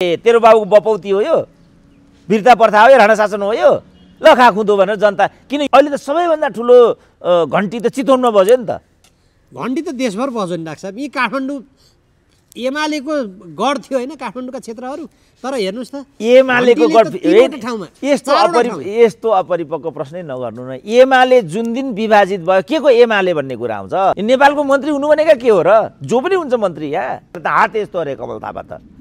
तेरो बाबुको बपौती हो यो वीरता प्रथा हो यो राणा शासन हो यो ल खा खुँदो भनेर जनता किन अहिले त सबैभन्दा ठुलो घन्टी त चितवनमा बज्यो नि त घन्टी त देशभर बज्यो नि डाक्टर साहब यी काठमाडौँ एमालेको गढ थियो होइन काठमाडौँका क्षेत्रहरू तर हेर्नुहोस् त एमालेको यस्तो अपरि यस्तो अपरिपक्व प्रश्नै नगर्नु न एमाले जुन दिन विभाजित भयो के को एमाले भन्ने कुरा आउँछ नेपालको मन्त्री हुनु भनेका के हो र जो पनि हुन्छ मन्त्री यहाँ हात यस्तो अरे कमल थापा त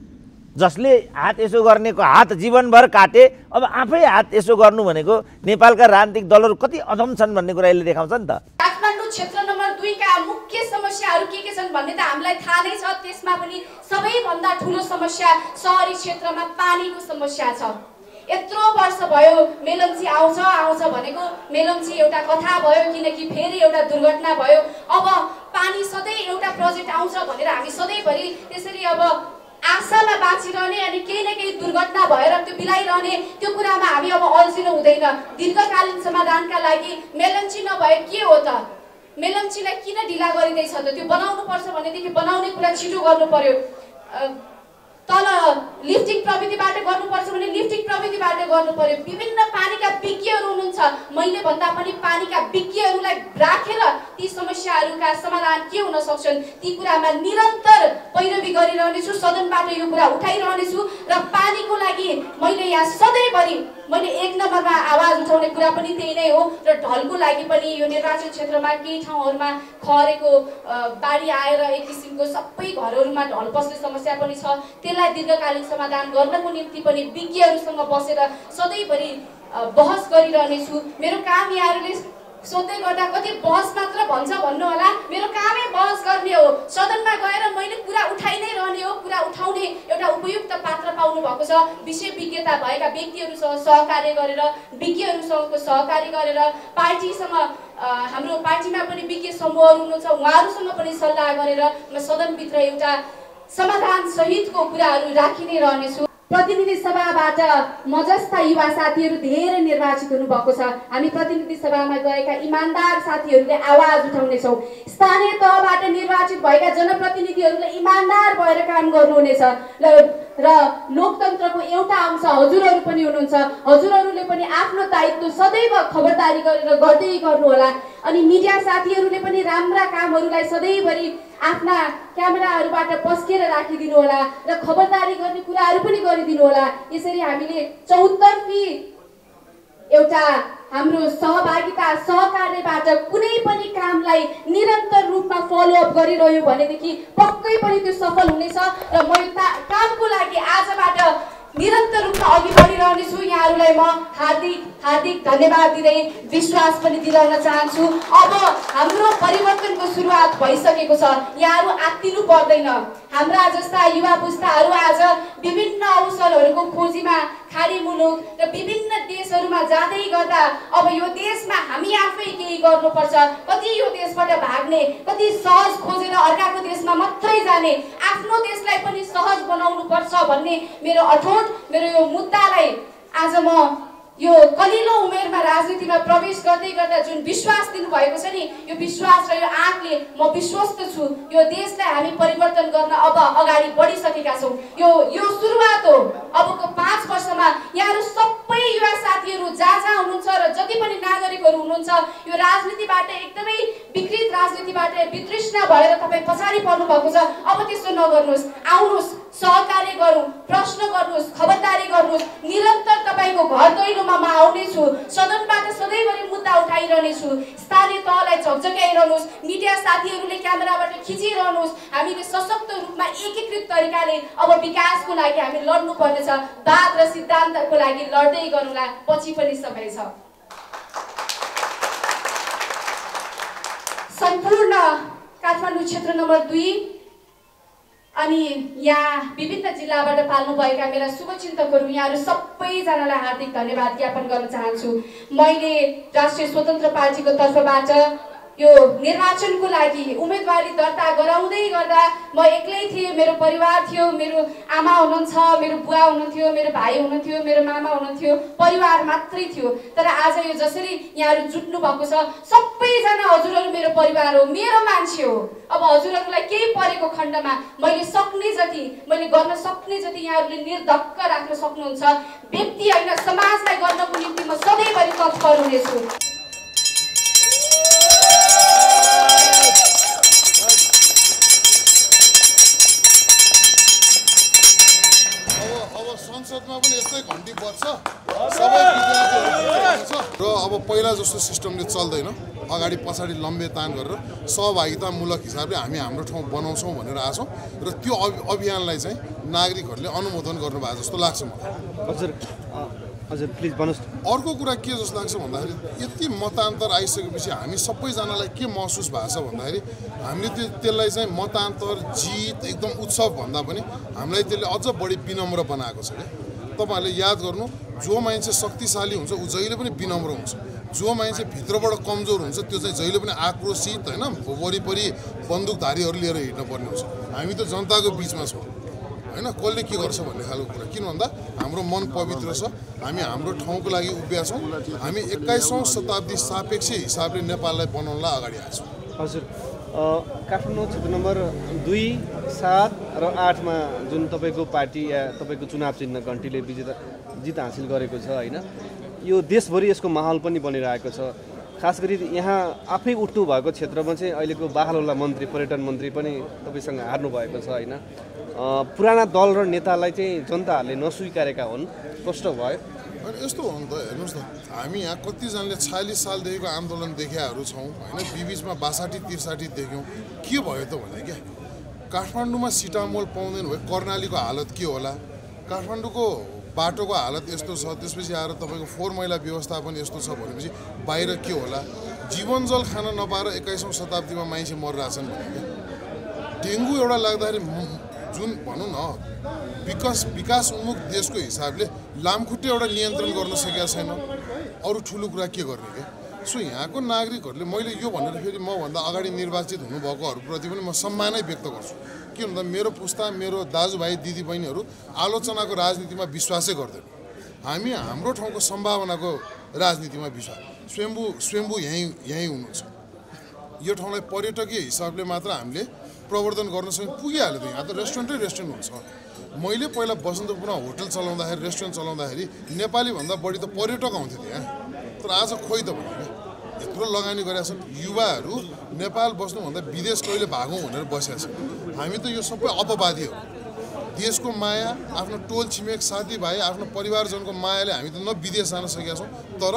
जसले हात यसो गर्नेको हात जीवनभर काटे अब आफै हात यसो गर्नु भनेको नेपालका राजनीतिक दलहरू कति अधम छन् भन्ने कुरा यसले देखाउँछ नि त काठमाडौँ क्षेत्र नम्बर दुईका मुख्य समस्याहरू के के छन् भन्ने त हामीलाई थाहा नै छ त्यसमा पनि सबैभन्दा ठुलो समस्या सहरी क्षेत्रमा पानीको समस्या छ यत्रो वर्ष भयो मेलम्ची आउँछ आउँछ भनेको मेलम्ची एउटा कथा भयो किनकि फेरि एउटा दुर्घटना भयो अब पानी सधैँ एउटा प्रोजेक्ट आउँछ भनेर हामी सधैँभरि त्यसरी अब आशामा बाँचिरहने अनि केही न केही दुर्घटना भएर त्यो बिलाइरहने त्यो कुरामा हामी अब अल्झिनु हुँदैन दीर्घकालीन समाधानका लागि मेलम्ची नभए के हो त मेलम्चीलाई किन ढिला गरिँदैछ त त्यो बनाउनु पर्छ भनेदेखि बनाउने कुरा छिटो गर्नु पर्यो तल लिफ्टिङ प्रविधिबाट गर्नुपर्छ भने लिफ्टिङ प्रविधिबाट गर्नु पर्यो विभिन्न पानीका विज्ञहरू हुनुहुन्छ मैले भन्दा पनि पानीका विज्ञहरूलाई राखेर ती समस्याहरूका समाधान के हुन सक्छन् ती कुरामा निरन्तर पैरवी गरिरहनेछु सदनबाट यो कुरा उठाइरहनेछु र पानीको लागि मैले यहाँ सधैँभरि मैले एक नम्बरमा आवाज उठाउने कुरा पनि त्यही नै हो र ढलको लागि पनि यो निर्वाचन क्षेत्रमा केही ठाउँहरूमा खरेको बाढी आएर एक किसिमको सबै घरहरूमा ढल पस्ने समस्या पनि छ त्यसलाई दीर्घकालीन समाधान गर्नको निम्ति पनि विज्ञहरूसँग बसेर सधैँभरि बहस गरिरहनेछु मेरो काम यहाँहरूले सोध्दै गर्दा कति बहस मात्र भन्छ भन्नु होला मेरो कामै बहस गर्ने हो सदनमा गएर मैले कुरा उठाइ नै रहने हो कुरा उठाउने एउटा उपयुक्त पात्र पाउनु भएको छ विषय विज्ञता भएका व्यक्तिहरूसँग सहकार्य गरेर विज्ञहरूसँगको सहकार्य गरेर पार्टीसँग हाम्रो पार्टीमा पनि विज्ञ समूहहरू हुनुहुन्छ उहाँहरूसँग पनि सल्लाह गरेर म सदनभित्र एउटा समाधान सहितको कुराहरू राखि नै रहनेछु प्रतिनिधि सभाबाट म जस्ता युवा साथीहरू धेरै निर्वाचित हुनुभएको छ हामी प्रतिनिधि सभामा गएका इमान्दार साथीहरूले आवाज उठाउनेछौँ स्थानीय तहबाट निर्वाचित भएका जनप्रतिनिधिहरूले इमान्दार भएर काम गर्नुहुनेछ र र लोकतन्त्रको एउटा अंश हजुरहरू पनि हुनुहुन्छ हजुरहरूले पनि आफ्नो दायित्व सदैव खबरदारी गरेर गर्दै गर्नुहोला अनि मिडिया साथीहरूले पनि राम्रा कामहरूलाई सधैँभरि आफ्ना क्यामेराहरूबाट पस्केर राखिदिनु होला र खबरदारी गर्ने कुराहरू पनि गरिदिनु होला यसरी हामीले चौतर्फी एउटा हाम्रो सहभागिता सहकार्यबाट कुनै पनि कामलाई निरन्तर रूपमा फलोअप गरिरह्यो भनेदेखि पक्कै पनि त्यो सफल हुनेछ र म यो कामको लागि आजबाट निरन्तर रूपमा अघि बढिरहनेछु यहाँहरूलाई म हार्दिक हार्दिक धन्यवाद दिँदै विश्वास पनि दिलाउन चाहन्छु अब हाम्रो परिवर्तनको सुरुवात भइसकेको छ यहाँहरू आत्तिनु पर्दैन हाम्रा जस्ता युवा पुस्ताहरू आज विभिन्न अवसरहरूको खोजीमा खाडी मुलुक र विभिन्न देशहरूमा जाँदै गर्दा अब यो देशमा हामी आफै केही गर्नुपर्छ कति यो देशबाट भाग्ने कति सहज खोजेर अर्काको देशमा मात्रै जाने आफ्नो देशलाई छ भन्ने मेरो अठोट मेरो यो मुद्दालाई आज म यो कलिलो उमेरमा राजनीतिमा प्रवेश गर्दै गर्दा जुन विश्वास दिनुभएको छ नि यो विश्वास र यो आँकले म विश्वस्त छु यो देशलाई हामी परिवर्तन गर्न अब अगाडि बढिसकेका छौँ यो यो सुरुवात हो अबको पाँच वर्षमा यहाँहरू सबै युवा साथीहरू जहाँ जहाँ हुनुहुन्छ र जति पनि नागरिकहरू हुनुहुन्छ यो राजनीतिबाट एकदमै विकृत राजनीतिबाट वितृष्णा भएर तपाईँ पछाडि पर्नु भएको छ अब त्यस्तो नगर्नुहोस् आउनुहोस् सहकार्य गरौँ प्रश्न गर्नुहोस् खबरदारी गर्नुहोस् निरन्तर तपाईँको घर दैलोमा म आउनेछु सदनबाट सधैँभरि मुद्दा उठाइरहनेछु स्थानीय तहलाई झकझकाइरहनुहोस् मिडिया साथीहरूले क्यामेराबाट खिचिरहनुहोस् हामीले सशक्त रूपमा एकीकृत तरिकाले अब विकासको लागि हामी लड्नुपर्नेछ वाद र सिद्धान्तको लागि लड्दै गरौँला पछि पनि समय छ सम्पूर्ण काठमाडौँ क्षेत्र नम्बर दुई अनि यहाँ विभिन्न जिल्लाबाट पाल्नुभएका मेरा शुभचिन्तकहरू यहाँहरू सबैजनालाई हार्दिक धन्यवाद ज्ञापन गर्न चाहन्छु मैले राष्ट्रिय स्वतन्त्र पार्टीको तर्फबाट यो निर्वाचनको लागि उम्मेदवारी दर्ता गराउँदै गर्दा म एक्लै थिएँ मेरो परिवार थियो मेरो आमा हुनुहुन्छ मेरो बुवा हुनुहुन्थ्यो मेरो भाइ हुनुहुन्थ्यो मेरो मामा हुनुहुन्थ्यो परिवार मात्रै थियो तर आज यो जसरी यहाँहरू जुट्नु भएको छ सबैजना हजुरहरू मेरो परिवार हो मेरो मान्छे हो अब हजुरहरूलाई केही परेको खण्डमा मैले सक्ने जति मैले गर्न सक्ने जति यहाँहरूले निर्धक्क राख्न सक्नुहुन्छ व्यक्ति होइन समाजलाई गर्नको निम्ति म सधैँभरि तत्पर हुनेछु रिजल्टमा पनि यस्तै घन्टी बज्छ सबै र अब पहिला जस्तो सिस्टमले चल्दैन अगाडि पछाडि लम्बे तान गरेर सहभागितामूलक हिसाबले हामी हाम्रो ठाउँ बनाउँछौँ भनेर आएछौँ र त्यो अभियानलाई चाहिँ नागरिकहरूले अनुमोदन गर्नुभएको जस्तो लाग्छ मलाई हजुर हजुर प्लिज भन्नुहोस् अर्को कुरा के जस्तो लाग्छ भन्दाखेरि यति मतान्तर आइसकेपछि हामी सबैजनालाई के महसुस भएको छ भन्दाखेरि हामीले त्यो त्यसलाई चाहिँ मतान्तर जित एकदम उत्सव भन्दा पनि हामीलाई त्यसले अझ बढी विनम्र बनाएको छ क्या तपाईँहरूले याद गर्नु जो मान्छे शक्तिशाली हुन्छ ऊ जहिले पनि विनम्र हुन्छ जो मान्छे भित्रबाट कमजोर हुन्छ त्यो चाहिँ जहिले पनि आक्रोशित होइन वरिपरि बन्दुकधारीहरू लिएर हिँड्नुपर्ने हुन्छ हामी त जनताको बिचमा छौँ होइन कसले के गर्छ भन्ने खालको कुरा किन भन्दा हाम्रो मन पवित्र छ हामी हाम्रो ठाउँको लागि उभ्या छौँ हामी एक्काइसौँ शताब्दी सापेक्ष हिसाबले नेपाललाई बनाउनलाई अगाडि आएको हजुर काठमाडौँ क्षेत्र नम्बर दुई सात र आठमा जुन तपाईँको पार्टी या तपाईँको चुनाव चिन्ह घन्टीले विजेता जित हासिल गरेको छ होइन यो देशभरि यसको माहौल पनि बनिरहेको छ खास गरी यहाँ आफै उठ्नु भएको क्षेत्रमा चाहिँ अहिलेको बाहलोला मन्त्री पर्यटन मन्त्री पनि तपाईँसँग हार्नु भएको छ होइन पुराना दल र नेतालाई चाहिँ जनताहरूले नस्वीकारेका हुन् स्पष्ट भयो यस्तो हो नि त हेर्नुहोस् न हामी यहाँ कतिजनाले छयालिस सालदेखिको आन्दोलन देखाहरू छौँ होइन बिबिचमा बासाठी त्रिसाठी देख्यौँ के भयो त भने क्या काठमाडौँमा सिटामोल पाउँदैन भयो कर्णालीको हालत के होला काठमाडौँको बाटोको हालत यस्तो छ त्यसपछि आएर तपाईँको फोहोर मैला व्यवस्थापन यस्तो छ भनेपछि बाहिर के होला जीवन जल खान नपाएर एक्काइसौँ शताब्दीमा मान्छे मरिरहेछन् भने क्या डेङ्गु एउटा लाग्दाखेरि जुन भनौँ न विकास विकास उन्मुख देशको हिसाबले लामखुट्टे एउटा नियन्त्रण गर्न सकेका छैन अरू ठुलो कुरा के गर्ने क्या सो यहाँको नागरिकहरूले मैले यो भनेर फेरि मभन्दा अगाडि निर्वाचित हुनुभएकोहरूप्रति पनि म सम्मानै व्यक्त गर्छु के भन्दा मेरो पुस्ता मेरो दाजुभाइ दिदीबहिनीहरू आलोचनाको राजनीतिमा विश्वासै गर्दैन हामी हाम्रो ठाउँको सम्भावनाको राजनीतिमा विश्वास स्वयम्भू स्वयम्भू यहीँ यहीँ हुनुहुन्छ यो ठाउँलाई पर्यटकीय हिसाबले मात्र हामीले प्रवर्धन गर्न सक्यौँ पुगिहाल्यो त यहाँ त रेस्टुरेन्टै रेस्टुरेन्ट हुन्छ मैले पहिला बसन्तपुरमा होटल चलाउँदाखेरि रेस्टुरेन्ट चलाउँदाखेरि नेपालीभन्दा बढी त पर्यटक आउँथ्यो त्यहाँ तर आज खोइ त भने यत्रो लगानी गरेका छन् युवाहरू नेपाल बस्नुभन्दा विदेश कहिले भागौँ भनेर बसेका छन् हामी त यो सबै अपवादी हो देशको माया आफ्नो टोल छिमेक साथीभाइ आफ्नो परिवारजनको मायाले हामी त न विदेश जान सकेका छौँ तर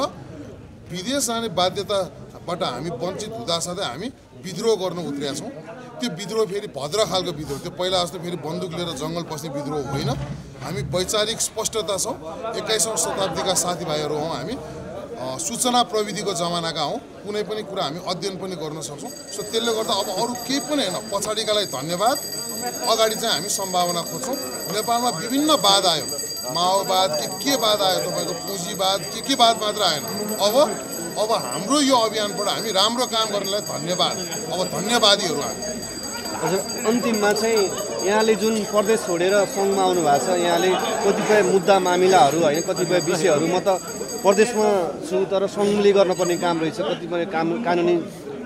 विदेश जाने बाध्यताबाट हामी वञ्चित हुँदा साथै हामी विद्रोह गर्न उत्रिया छौँ त्यो विद्रोह फेरि भद्र खालको विद्रोह त्यो पहिला जस्तो फेरि बन्दुक लिएर जङ्गल पस्ने विद्रोह होइन हामी वैचारिक स्पष्टता छौँ एक्काइसौँ शताब्दीका साथीभाइहरू हौँ हामी सूचना प्रविधिको जमानाका हौँ कुनै पनि कुरा हामी अध्ययन पनि गर्न सक्छौँ सो त्यसले गर्दा अब अरू केही पनि होइन पछाडिकालाई धन्यवाद अगाडि चाहिँ हामी सम्भावना खोज्छौँ नेपालमा विभिन्न बाद आयो माओवाद के के बाध आयो तपाईँको पुँजीवाद के के बाद मात्र आएन अब अब हाम्रो यो अभियानबाट हामी राम्रो काम गर्नेलाई धन्यवाद अब धन्यवादीहरू हामी हजुर अन्तिममा चाहिँ यहाँले जुन प्रदेश छोडेर सङ्घमा आउनु भएको छ यहाँले कतिपय मुद्दा मामिलाहरू होइन कतिपय विषयहरू म त प्रदेशमा छु तर सङ्घले गर्नुपर्ने काम रहेछ कतिपय काम कानुनी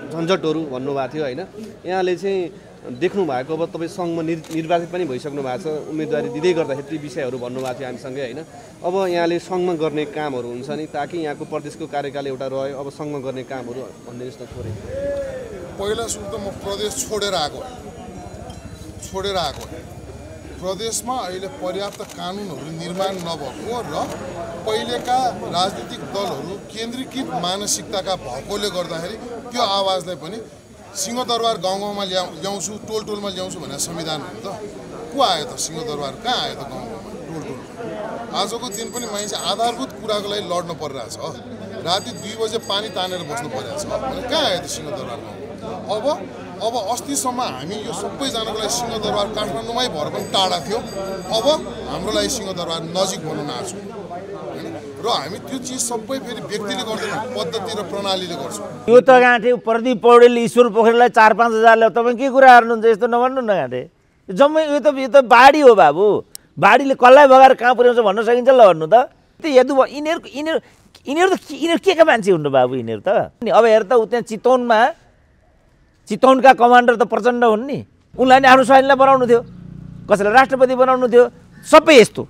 झन्झटहरू भन्नुभएको थियो होइन यहाँले चाहिँ देख्नु भएको अब तपाईँ सङ्घमा निर् निर्वाचित पनि भइसक्नु भएको छ उम्मेदवारी दिँदै गर्दाखेरि ती विषयहरू भन्नुभएको थियो हामीसँगै होइन अब यहाँले सङ्घमा गर्ने कामहरू हुन्छ नि ताकि यहाँको प्रदेशको कार्यकाल एउटा रह्यो अब सङ्घमा गर्ने कामहरू भन्ने जस्तो थोरै पहिला सुरु त म प्रदेश छोडेर आएको छोडेर आएको प्रदेशमा अहिले पर्याप्त कानुनहरू निर्माण नभएको र पहिलेका राजनीतिक दलहरू केन्द्रीकृत मानसिकताका भएकोले गर्दाखेरि त्यो आवाजलाई पनि सिंहदरबार गाउँ गाउँमा ल्याउ ल्याउँछु टोल टोलमा ल्याउँछु भनेर संविधान हो त को आयो त सिंहदरबार कहाँ आयो त गाउँ गाउँमा टोल टोलमा आजको दिन पनि मान्छे आधारभूत कुराको लागि लड्नु परिरहेछ राति दुई बजे पानी तानेर बस्नु परिरहेछ कहाँ आयो त सिंहदरबार गाउँ अब अब अस्तिसम्म हामी यो सबैजनाको लागि सिंहदरबार काठमाडौँमै भएर पनि टाढा थियो अब हाम्रो लागि सिंहदरबार नजिक बनाउन आएको र हामी त्यो चिज सबै फेरि व्यक्तिले गर्दैन पद्धति र प्रणालीले गर्छौँ यो त गाँठे प्रदीप पौडेल ईश्वर पोखरेललाई चार पाँच हजारले तपाईँ के कुरा हार्नुहुन्छ यस्तो नभन्नु न गाँठे जम्मै यो त यो त बाढी हो बाबु बाढीले कसलाई बगाएर कहाँ पुर्याउँछ भन्न सकिन्छ ल भन्नु त त्यो हेर्नु भयो यिनीहरूको यिनीहरू यिनीहरू त यिनीहरू के का मान्छे हुनु बाबु यिनीहरू त अब हेर त उ त्यहाँ चितवनमा चितौनका कमान्डर त प्रचण्ड हुन् नि उनलाई नि आफ्नो स्वाधीनलाई बनाउनु थियो कसैलाई राष्ट्रपति बनाउनु थियो सबै यस्तो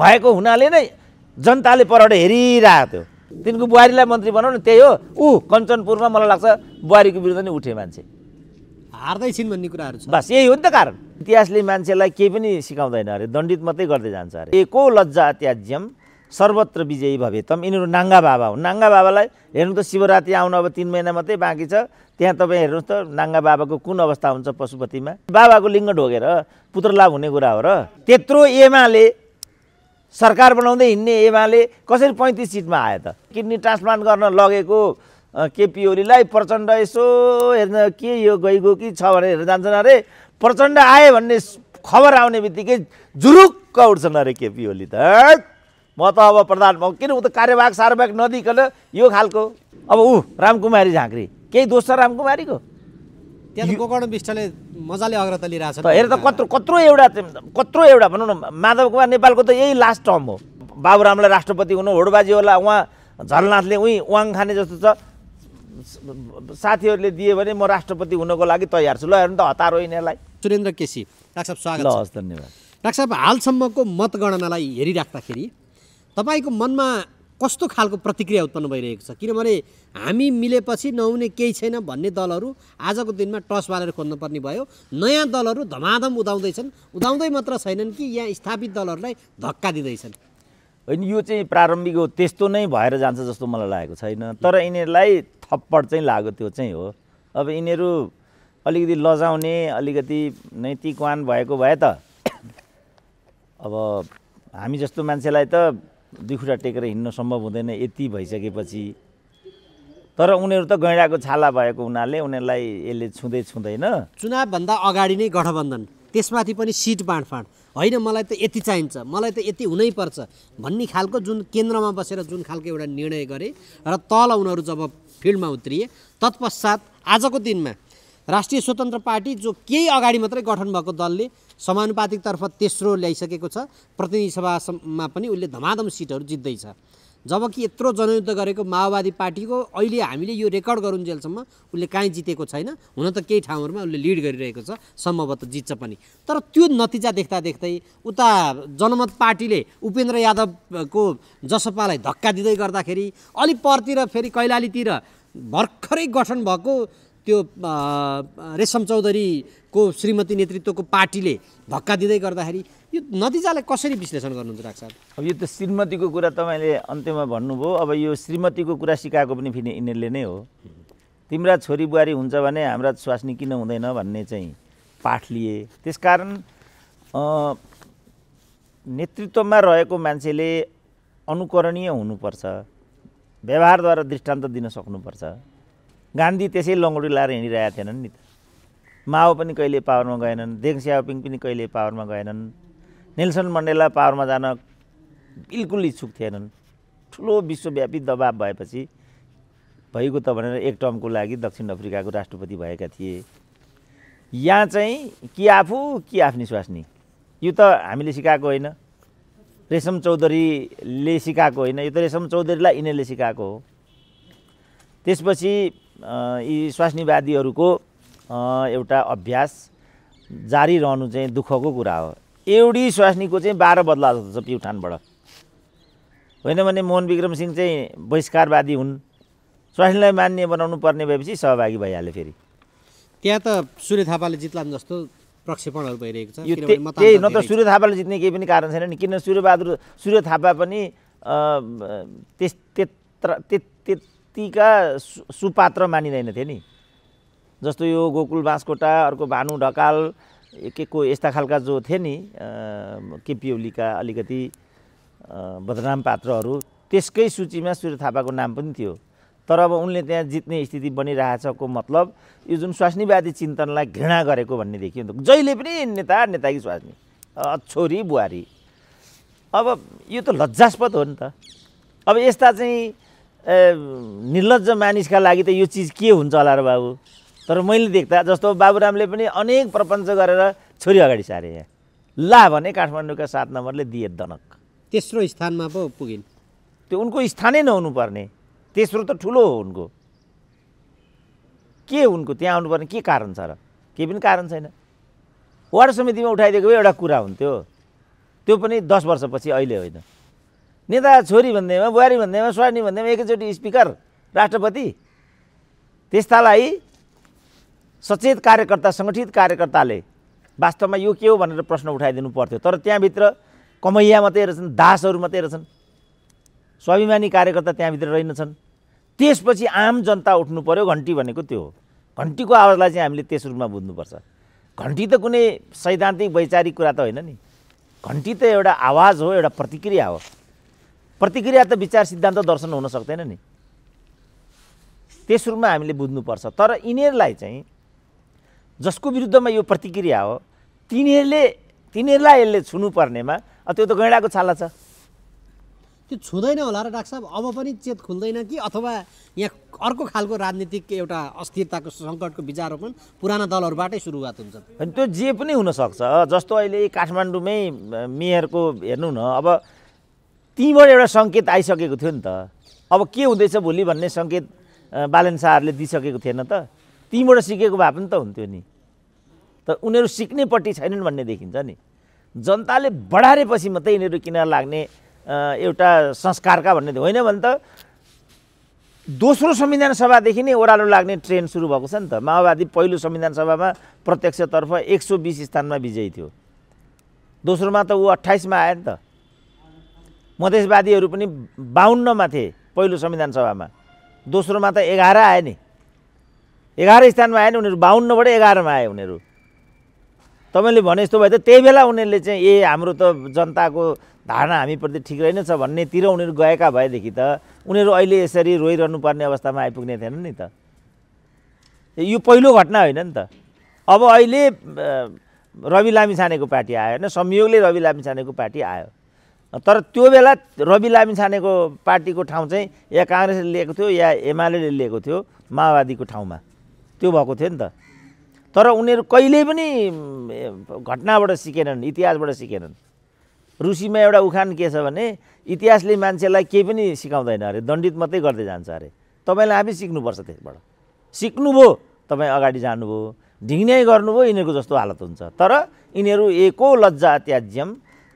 भएको हुनाले नै जनताले परबाट हेरिरहेको थियो तिनको बुहारीलाई मन्त्री बनाउनु त्यही हो ऊ कञ्चनपुरमा मलाई लाग्छ बुहारीको विरुद्ध नै उठे मान्छे हार्दैछन् भन्ने कुराहरू बस यही हो नि त कारण इतिहासले मान्छेलाई केही पनि सिकाउँदैन अरे दण्डित मात्रै गर्दै जान्छ अरे को लज्जा त्याज्यम सर्वत्र विजयी भवेतम यिनीहरू नाङ्गा बाबा हुन् नाङ्गा बाबालाई हेर्नु त शिवरात्रि आउनु अब तिन महिना मात्रै बाँकी छ त्यहाँ तपाईँ हेर्नुहोस् त नाङ्गा बाबाको कुन अवस्था हुन्छ पशुपतिमा बाबाको लिङ्ग ढोगेर पुत्र लाभ हुने कुरा हो र त्यत्रो एमाले सरकार बनाउँदै हिँड्ने एमाले कसरी पैँतिस सिटमा आयो त किडनी ट्रान्सप्लान्ट गर्न लगेको केपी ओलीलाई प्रचण्ड यसो हेर्न के यो गइगयो कि छ भनेर हेर्न जान्छन् अरे प्रचण्ड आए भन्ने खबर आउने बित्तिकै जुरुक्क उठ्छन् अरे केपी ओली त म त अब प्रधान किन ऊ त कार्यवाहक सार्ववाहक नदिकन यो खालको अब ऊ रामकुमारी झाँक्री केही दोष छ रामकुमारीको त्यहाँ विष्टले मजाले अग्रता लिइरहेको छ हेर त कत्रो कत्रो एउटा कत्रो एउटा भनौँ न माधव कुमार नेपालको त यही लास्ट टर्म हो बाबुरामलाई राष्ट्रपति हुनु होडबाजी होला उहाँ झलनाथले उहीँ वाङ खाने जस्तो छ साथीहरूले दिए भने म राष्ट्रपति हुनको लागि तयार छु ल हेर्नु त हतार हो यिनीहरूलाई सुरेन्द्र केसी डाक्टर साहब स्वागत हस् धन्यवाद डाक्टर साहब हालसम्मको मतगणनालाई हेरिराख्दाखेरि तपाईँको मनमा कस्तो खालको प्रतिक्रिया उत्पन्न भइरहेको छ किनभने हामी मिलेपछि नहुने केही छैन भन्ने दलहरू आजको दिनमा टस बालेर खोज्नुपर्ने भयो नयाँ दलहरू धमाधम उदाउँदैछन् उदाउँदै मात्र छैनन् कि यहाँ स्थापित दलहरूलाई धक्का दिँदैछन् होइन यो चाहिँ प्रारम्भिक हो त्यस्तो नै भएर जान्छ जस्तो मलाई लागेको छैन तर यिनीहरूलाई थप्पड चाहिँ लाग्यो त्यो चाहिँ हो अब यिनीहरू अलिकति लजाउने अलिकति नैतिकवान भएको भए त अब हामी जस्तो मान्छेलाई त दुई खुट्टा टेकेर हिँड्न सम्भव हुँदैन यति भइसकेपछि तर उनीहरू त गैँडाको छाला भएको हुनाले उनीहरूलाई यसले छुँदै छुँदैन चुनावभन्दा अगाडि नै गठबन्धन त्यसमाथि पनि सिट बाँडफाँड होइन मलाई त यति चाहिन्छ मलाई त यति हुनैपर्छ भन्ने खालको जुन केन्द्रमा बसेर जुन खालको एउटा निर्णय गरे र तल उनीहरू जब फिल्डमा उत्रिए तत्पश्चात आजको दिनमा राष्ट्रिय स्वतन्त्र पार्टी जो केही अगाडि मात्रै गठन भएको दलले समानुपातिकतर्फ तेस्रो ल्याइसकेको छ प्रतिनिधि सभामा पनि उसले धमाधम सिटहरू जित्दैछ जबकि यत्रो जनयुद्ध गरेको माओवादी पार्टीको अहिले हामीले यो रेकर्ड गरुन्जेलसम्म उसले काहीँ जितेको छैन हुन त केही ठाउँहरूमा उसले लिड गरिरहेको छ सम्भवतः जित्छ पनि तर त्यो नतिजा देख्दा देख्दै उता जनमत पार्टीले उपेन्द्र यादवको जसपालाई धक्का दिँदै गर्दाखेरि अलि परतिर फेरि कैलालीतिर भर्खरै गठन भएको त्यो रेशम चौधरीको श्रीमती नेतृत्वको पार्टीले धक्का दिँदै गर्दाखेरि यो नतिजालाई कसरी विश्लेषण गर्नुहुन्छ डाक्टर साहब अब यो त श्रीमतीको कुरा तपाईँले अन्त्यमा भन्नुभयो अब यो श्रीमतीको कुरा सिकाएको पनि फेरि यिनीहरूले नै हो तिम्रा छोरी बुहारी हुन्छ भने हाम्रा स्वास्नी किन हुँदैन भन्ने चाहिँ पाठ लिए त्यसकारण नेतृत्वमा रहेको मान्छेले अनुकरणीय हुनुपर्छ व्यवहारद्वारा दृष्टान्त दिन सक्नुपर्छ गान्धी त्यसै लङ्गडी लाएर हिँडिरहेका थिएनन् नि त माओ पनि कहिले पावरमा गएनन् देङ पनि कहिले पावरमा गएनन् नेल्सन मण्डेला पावरमा जान बिल्कुल इच्छुक थिएनन् ठुलो विश्वव्यापी दबाब भएपछि भइगयो त भनेर एक टर्मको लागि दक्षिण अफ्रिकाको राष्ट्रपति भएका थिए यहाँ चाहिँ कि आफू कि आफ्नो स्वास्नी यो त हामीले सिकाएको होइन रेशम चौधरीले सिकाएको होइन यो त रेशम चौधरीलाई यिनीहरूले सिकाएको हो त्यसपछि यी स्वास्नीवादीहरूको एउटा अभ्यास जारी रहनु चाहिँ दुःखको कुरा हो एउटी स्वास्नीको चाहिँ बाह्र बदला जस्तो छ प्युठानबाट होइन भने मोहन विक्रम सिंह चाहिँ बहिष्कारवादी हुन् स्वास्नीलाई मान्य बनाउनु पर्ने भएपछि सहभागी भइहाल्यो फेरि त्यहाँ त सूर्य थापाले जित्लान् जस्तो प्रक्षेपणहरू भइरहेको छ त्यही नत्र सूर्य थापाले जित्ने केही पनि कारण छैन नि किन सूर्यबहादुर सूर्य थापा पनि त्यस त्यत्र व्यक्तिका सु सुपात्र थिए नि जस्तो यो गोकुल बाँसकोटा अर्को भानु ढकाल के को यस्ता खालका जो थिए नि केपी ओलीका अलिकति बदनाम पात्रहरू त्यसकै सूचीमा सूर्य थापाको नाम पनि थियो तर अब उनले त्यहाँ जित्ने स्थिति बनिरहेछको मतलब यो जुन स्वास्नीवादी चिन्तनलाई घृणा गरेको भन्ने देखियो नि त जहिले पनि नेता नेताकी स्वास्नी छोरी बुहारी अब यो त लज्जास्पद हो नि त अब यस्ता चाहिँ निर्लज मानिसका लागि त यो चिज के हुन्छ होला र बाबु तर मैले देख्दा जस्तो बाबुरामले पनि अनेक प्रपञ्च गरेर छोरी अगाडि सारे यहाँ ला भने काठमाडौँका सात नम्बरले दिए दनक तेस्रो स्थानमा पो पुगिन् त्यो उनको स्थानै नहुनुपर्ने तेस्रो त ठुलो हो उनको के उनको त्यहाँ आउनुपर्ने के कारण छ र केही पनि कारण छैन वार्ड समितिमा उठाइदिएको एउटा कुरा हुन्थ्यो त्यो पनि दस वर्षपछि अहिले होइन नेता छोरी भन्दैमा बुहारी भन्दैमा स्वार्नी भन्दैमा एकैचोटि स्पिकर राष्ट्रपति त्यस्तालाई सचेत कार्यकर्ता सङ्गठित कार्यकर्ताले वास्तवमा यो के हो भनेर प्रश्न उठाइदिनु पर्थ्यो तर त्यहाँभित्र कमैया मात्रै रहेछन् दासहरू मात्रै रहेछन् स्वाभिमानी कार्यकर्ता त्यहाँभित्र रहेनछन् त्यसपछि आम जनता उठ्नु पऱ्यो घन्टी भनेको त्यो हो घन्टीको आवाजलाई चाहिँ हामीले त्यस रूपमा बुझ्नुपर्छ घन्टी त कुनै सैद्धान्तिक वैचारिक कुरा त होइन नि घन्टी त एउटा आवाज हो एउटा प्रतिक्रिया हो प्रतिक्रिया त विचार सिद्धान्त दर्शन हुन सक्दैन नि त्यस रूपमा हामीले बुझ्नुपर्छ तर यिनीहरूलाई चाहिँ जसको विरुद्धमा यो प्रतिक्रिया हो तिनीहरूले तिनीहरूलाई यसले छुनुपर्नेमा त्यो त गैँडाको छाला छ त्यो छुँदैन होला र डाक्टर साहब अब पनि चेत खुल्दैन कि अथवा यहाँ अर्को खालको राजनीतिक एउटा अस्थिरताको सङ्कटको विचारोपण पुराना दलहरूबाटै सुरुवात हुन्छ त्यो जे पनि हुनसक्छ जस्तो अहिले काठमाडौँमै मेयरको हेर्नु न अब त्यहीँबाट एउटा सङ्केत आइसकेको थियो नि त अब के हुँदैछ भोलि भन्ने सङ्केत बालन शाहहरूले दिइसकेको थिएन त तीबाट सिकेको भए पनि त हुन्थ्यो नि तर उनीहरू सिक्नेपट्टि छैनन् भन्ने देखिन्छ नि जनताले बढारेपछि मात्रै यिनीहरू किन लाग्ने एउटा संस्कारका भन्ने होइन भने त दोस्रो संविधान सभादेखि नै ओह्रालो लाग्ने ट्रेन सुरु भएको छ नि त माओवादी पहिलो संविधान सभामा प्रत्यक्षतर्फ एक सौ बिस स्थानमा विजयी थियो दोस्रोमा त ऊ अट्ठाइसमा आयो नि त मधेसवादीहरू पनि बाहुन्नमा थिए पहिलो संविधान सभामा दोस्रोमा त एघार आए नि एघार स्थानमा आएन उनीहरू बाहुन्नबाट एघारमा आए उनीहरू तपाईँले भने जस्तो भयो त त्यही बेला उनीहरूले चाहिँ ए हाम्रो त जनताको धारणा हामीप्रति ठिक रहेन छ भन्नेतिर उनीहरू गएका भएदेखि त उनीहरू अहिले यसरी रोइरहनु पर्ने अवस्थामा आइपुग्ने थिएन नि त यो पहिलो घटना होइन नि त अब अहिले रवि लामिछानेको पार्टी आयो होइन संयोगले रवि लामिछानेको पार्टी आयो तर त्यो बेला रवि लामिछानेको पार्टीको ठाउँ चाहिँ या काङ्ग्रेसले लिएको थियो या एमाले लिएको थियो माओवादीको ठाउँमा त्यो भएको थियो नि त तर उनीहरू कहिल्यै पनि घटनाबाट सिकेनन् इतिहासबाट सिकेनन् रुसीमा एउटा उखान के छ भने इतिहासले मान्छेलाई केही पनि सिकाउँदैन अरे दण्डित मात्रै गर्दै जान्छ अरे तपाईँले आफै सिक्नुपर्छ त्यसबाट सिक्नुभयो तपाईँ अगाडि जानुभयो ढिङ्नै गर्नुभयो यिनीहरूको जस्तो हालत हुन्छ तर यिनीहरू एको लज्जा त्याज्यम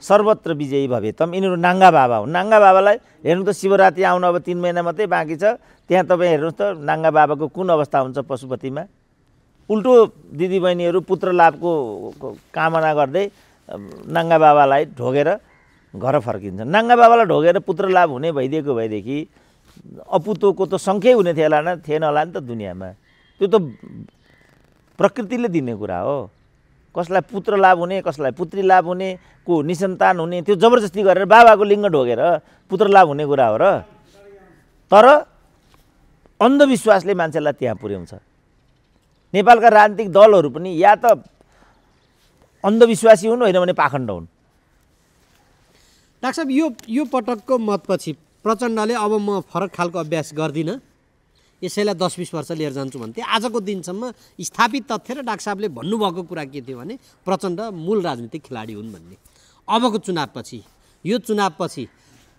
सर्वत्र विजयी भवे तम यिनीहरू नाङ्गा बाबा हुन् नाङ्गा बाबालाई हेर्नु त शिवरात्रि आउनु अब तिन महिना मात्रै बाँकी छ त्यहाँ तपाईँ हेर्नुहोस् त नाङ्गा बाबाको कुन अवस्था हुन्छ पशुपतिमा उल्टो दिदीबहिनीहरू पुत्र लाभको कामना गर्दै नाङ्गा बाबालाई ढोगेर घर फर्किन्छ नाङ्गा बाबालाई ढोगेर पुत्र लाभ हुने भइदिएको भएदेखि अपुतोको त सङ्ख्यै हुने थियो होला न थिएन होला नि त दुनियाँमा त्यो त प्रकृतिले दिने कुरा हो कसलाई पुत्र लाभ हुने कसलाई पुत्री लाभ हुने को निसन्तान हुने त्यो जबरजस्ती गरेर बाबाको लिङ्ग ढोगेर पुत्र लाभ हुने कुरा हो र तर अन्धविश्वासले मान्छेलाई त्यहाँ पुर्याउँछ नेपालका राजनीतिक दलहरू पनि या त अन्धविश्वासी हुन् होइन भने पाखण्ड हुन् डाक्टर साहब यो यो पटकको मतपछि प्रचण्डले अब म फरक खालको अभ्यास गर्दिनँ यसैलाई दस बिस वर्ष लिएर जान्छु भन्थे आजको दिनसम्म स्थापित तथ्य र डाक्टर साहबले भन्नुभएको कुरा के थियो भने प्रचण्ड मूल राजनीतिक खेलाडी हुन् भन्ने अबको चुनावपछि यो चुनावपछि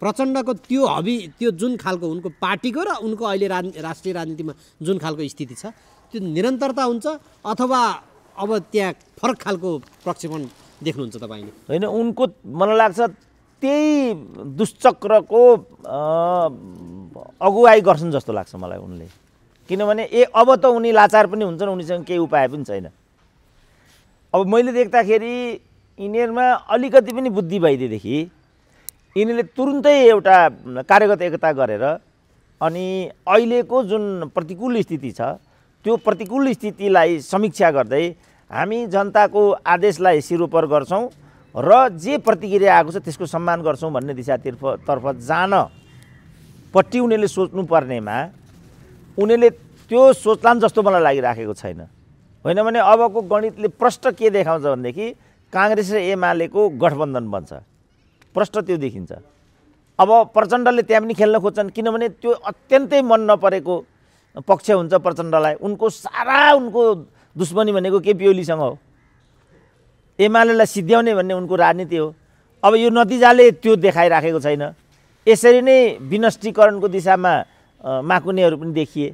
प्रचण्डको त्यो हबी त्यो जुन खालको उनको पार्टीको र उनको अहिले राज राष्ट्रिय राजनीतिमा जुन खालको स्थिति छ त्यो निरन्तरता हुन्छ अथवा अब त्यहाँ फरक खालको प्रक्षेपण देख्नुहुन्छ तपाईँले होइन उनको मलाई लाग्छ त्यही दुश्चक्रको अगुवाई गर्छन् जस्तो लाग्छ मलाई उनले किनभने ए अब त उनी लाचार पनि हुन्छन् उनीसँग केही उपाय पनि छैन अब मैले देख्दाखेरि यिनीहरूमा अलिकति पनि बुद्धि भइदिएदेखि यिनीहरूले तुरुन्तै एउटा कार्यगत एकता गरेर अनि अहिलेको जुन प्रतिकूल स्थिति छ त्यो प्रतिकूल स्थितिलाई समीक्षा गर्दै हामी जनताको आदेशलाई सिरोपर गर्छौँ र जे प्रतिक्रिया आएको छ त्यसको सम्मान गर्छौँ भन्ने दिशातिर्फ तर्फ जान जानपट्टि उनीहरूले सोच्नुपर्नेमा उनीहरूले त्यो सोच्लान् जस्तो मलाई लागिराखेको छैन होइन भने अबको गणितले प्रष्ट के देखाउँछ भनेदेखि काङ्ग्रेस र एमालेको गठबन्धन बन्छ प्रष्ट त्यो देखिन्छ अब प्रचण्डले त्यहाँ पनि खेल्न खोज्छन् किनभने त्यो अत्यन्तै मन नपरेको पक्ष हुन्छ प्रचण्डलाई उनको सारा उनको दुश्मनी भनेको केपी ओलीसँग हो एमालेलाई सिद्ध्याउने भन्ने उनको राजनीति हो अब यो नतिजाले त्यो देखाइराखेको छैन यसरी नै विनष्टीकरणको दिशामा माकुनेहरू पनि देखिए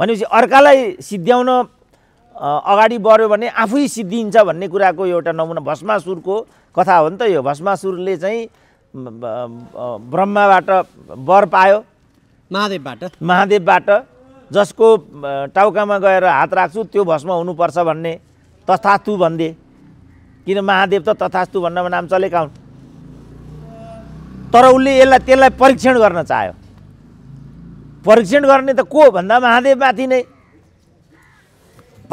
भनेपछि अर्कालाई सिद्ध्याउन अगाडि बढ्यो भने आफै सिद्धिन्छ भन्ने कुराको एउटा नमुना भस्मासुरको कथा हो नि त यो भस्मासुरले चाहिँ ब्रह्माबाट वर पायो महादेवबाट महादेवबाट जसको टाउकामा गएर हात राख्छु त्यो भस्म हुनुपर्छ भन्ने तु भन्दे किन महादेव त तथास्तु भन्नमा नाम चलेका हुन् तर उसले यसलाई त्यसलाई परीक्षण गर्न चाह्यो परीक्षण गर्ने त को भन्दा महादेवमाथि नै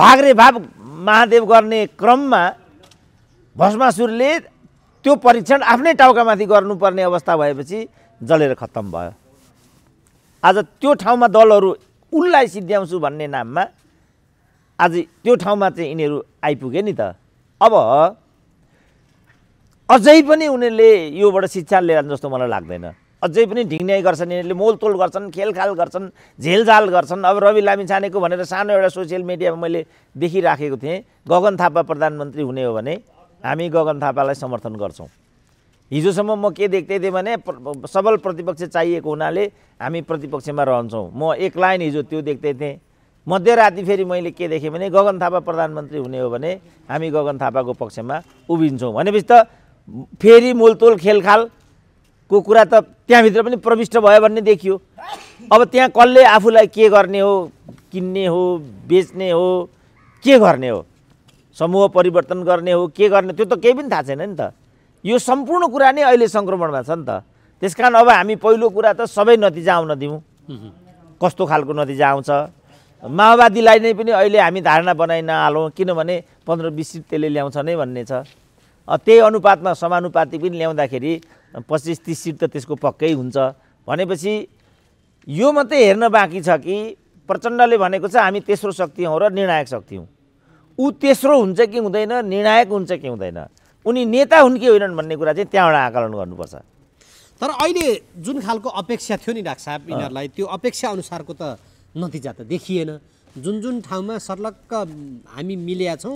भाग्रे भाग महादेव गर्ने क्रममा भस्मासुरले त्यो परीक्षण आफ्नै टाउकामाथि गर्नुपर्ने अवस्था भएपछि जलेर खत्तम भयो आज त्यो ठाउँमा दलहरू उसलाई सिद्ध्याउँछु भन्ने नाममा आज त्यो ठाउँमा चाहिँ यिनीहरू आइपुगे नि त अब अझै पनि उनीहरूले योबाट शिक्षा लिएर जस्तो मलाई लाग्दैन अझै पनि ढिङ्ग्याइ गर्छन् यिनीहरूले मोलतोल गर्छन् खेलखाल गर्छन् झेलझाल गर्छन् अब रवि लामी छानेको भनेर सानो एउटा सोसियल मिडियामा मैले देखिराखेको थिएँ गगन थापा प्रधानमन्त्री हुने हो भने हामी गगन थापालाई समर्थन गर्छौँ हिजोसम्म म के देख्दै थिएँ भने सबल प्रतिपक्ष चाहिएको हुनाले हामी प्रतिपक्षमा रहन्छौँ म एक लाइन हिजो त्यो देख्दै थिएँ मध्यराति फेरि मैले के देखेँ भने गगन थापा प्रधानमन्त्री हुने हो भने हामी गगन थापाको पक्षमा उभिन्छौँ भनेपछि त फेरि मोलतोल खेलखालको कुरा त त्यहाँभित्र पनि प्रविष्ट भयो भन्ने देखियो अब त्यहाँ कसले आफूलाई के गर्ने हो किन्ने हो बेच्ने हो के गर्ने हो समूह परिवर्तन गर्ने हो के गर्ने त्यो त केही पनि थाहा छैन नि त यो सम्पूर्ण कुरा नै अहिले सङ्क्रमणमा छ नि त त्यस कारण अब हामी पहिलो कुरा त सबै नतिजा आउन दिउँ कस्तो खालको नतिजा आउँछ माओवादीलाई नै पनि अहिले हामी धारणा बनाइ नहालौँ किनभने पन्ध्र बिस सिट त्यसले ल्याउँछ नै भन्ने छ त्यही अनुपातमा समानुपातिक पनि ल्याउँदाखेरि पच्चिस तिस सिट त त्यसको पक्कै हुन्छ भनेपछि यो मात्रै हेर्न बाँकी छ कि प्रचण्डले भनेको छ हामी तेस्रो शक्ति हौँ र निर्णायक शक्ति हौँ ऊ तेस्रो हुन्छ कि हुँदैन निर्णायक हुन्छ कि हुँदैन उनी नेता हुन् कि होइनन् भन्ने कुरा चाहिँ त्यहाँबाट आकलन गर्नुपर्छ तर अहिले जुन खालको अपेक्षा थियो नि डाक्टर साहब यिनीहरूलाई त्यो अपेक्षा अनुसारको त नतिजा त देखिएन जुन जुन ठाउँमा सर्लक्क हामी मिलेका छौँ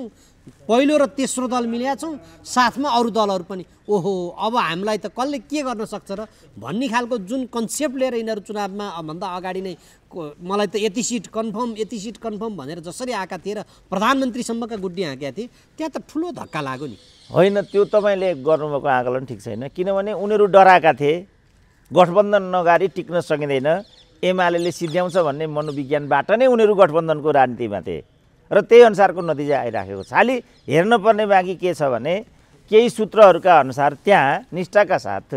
पहिलो र तेस्रो दल मिलेका छौँ साथमा अरू दलहरू पनि ओहो अब हामीलाई त कसले के गर्न सक्छ र भन्ने खालको जुन कन्सेप्ट लिएर यिनीहरू चुनावमा भन्दा अगाडि नै मलाई त यति सिट कन्फर्म यति सिट कन्फर्म भनेर जसरी आएका थिए र प्रधानमन्त्रीसम्मका गुड्डी हाँकेका थिए त्यहाँ त ठुलो धक्का लाग्यो नि होइन त्यो तपाईँले गर्नुभएको आकलन ठिक छैन किनभने उनीहरू डराएका थिए गठबन्धन नगारी टिक्न सकिँदैन एमाले सिद्ध्याउँछ भन्ने मनोविज्ञानबाट नै उनीहरू गठबन्धनको राजनीतिमा थिए र त्यही अनुसारको नतिजा आइराखेको छ खालि हेर्नुपर्ने बाँकी के छ भने केही सूत्रहरूका अनुसार त्यहाँ निष्ठाका साथ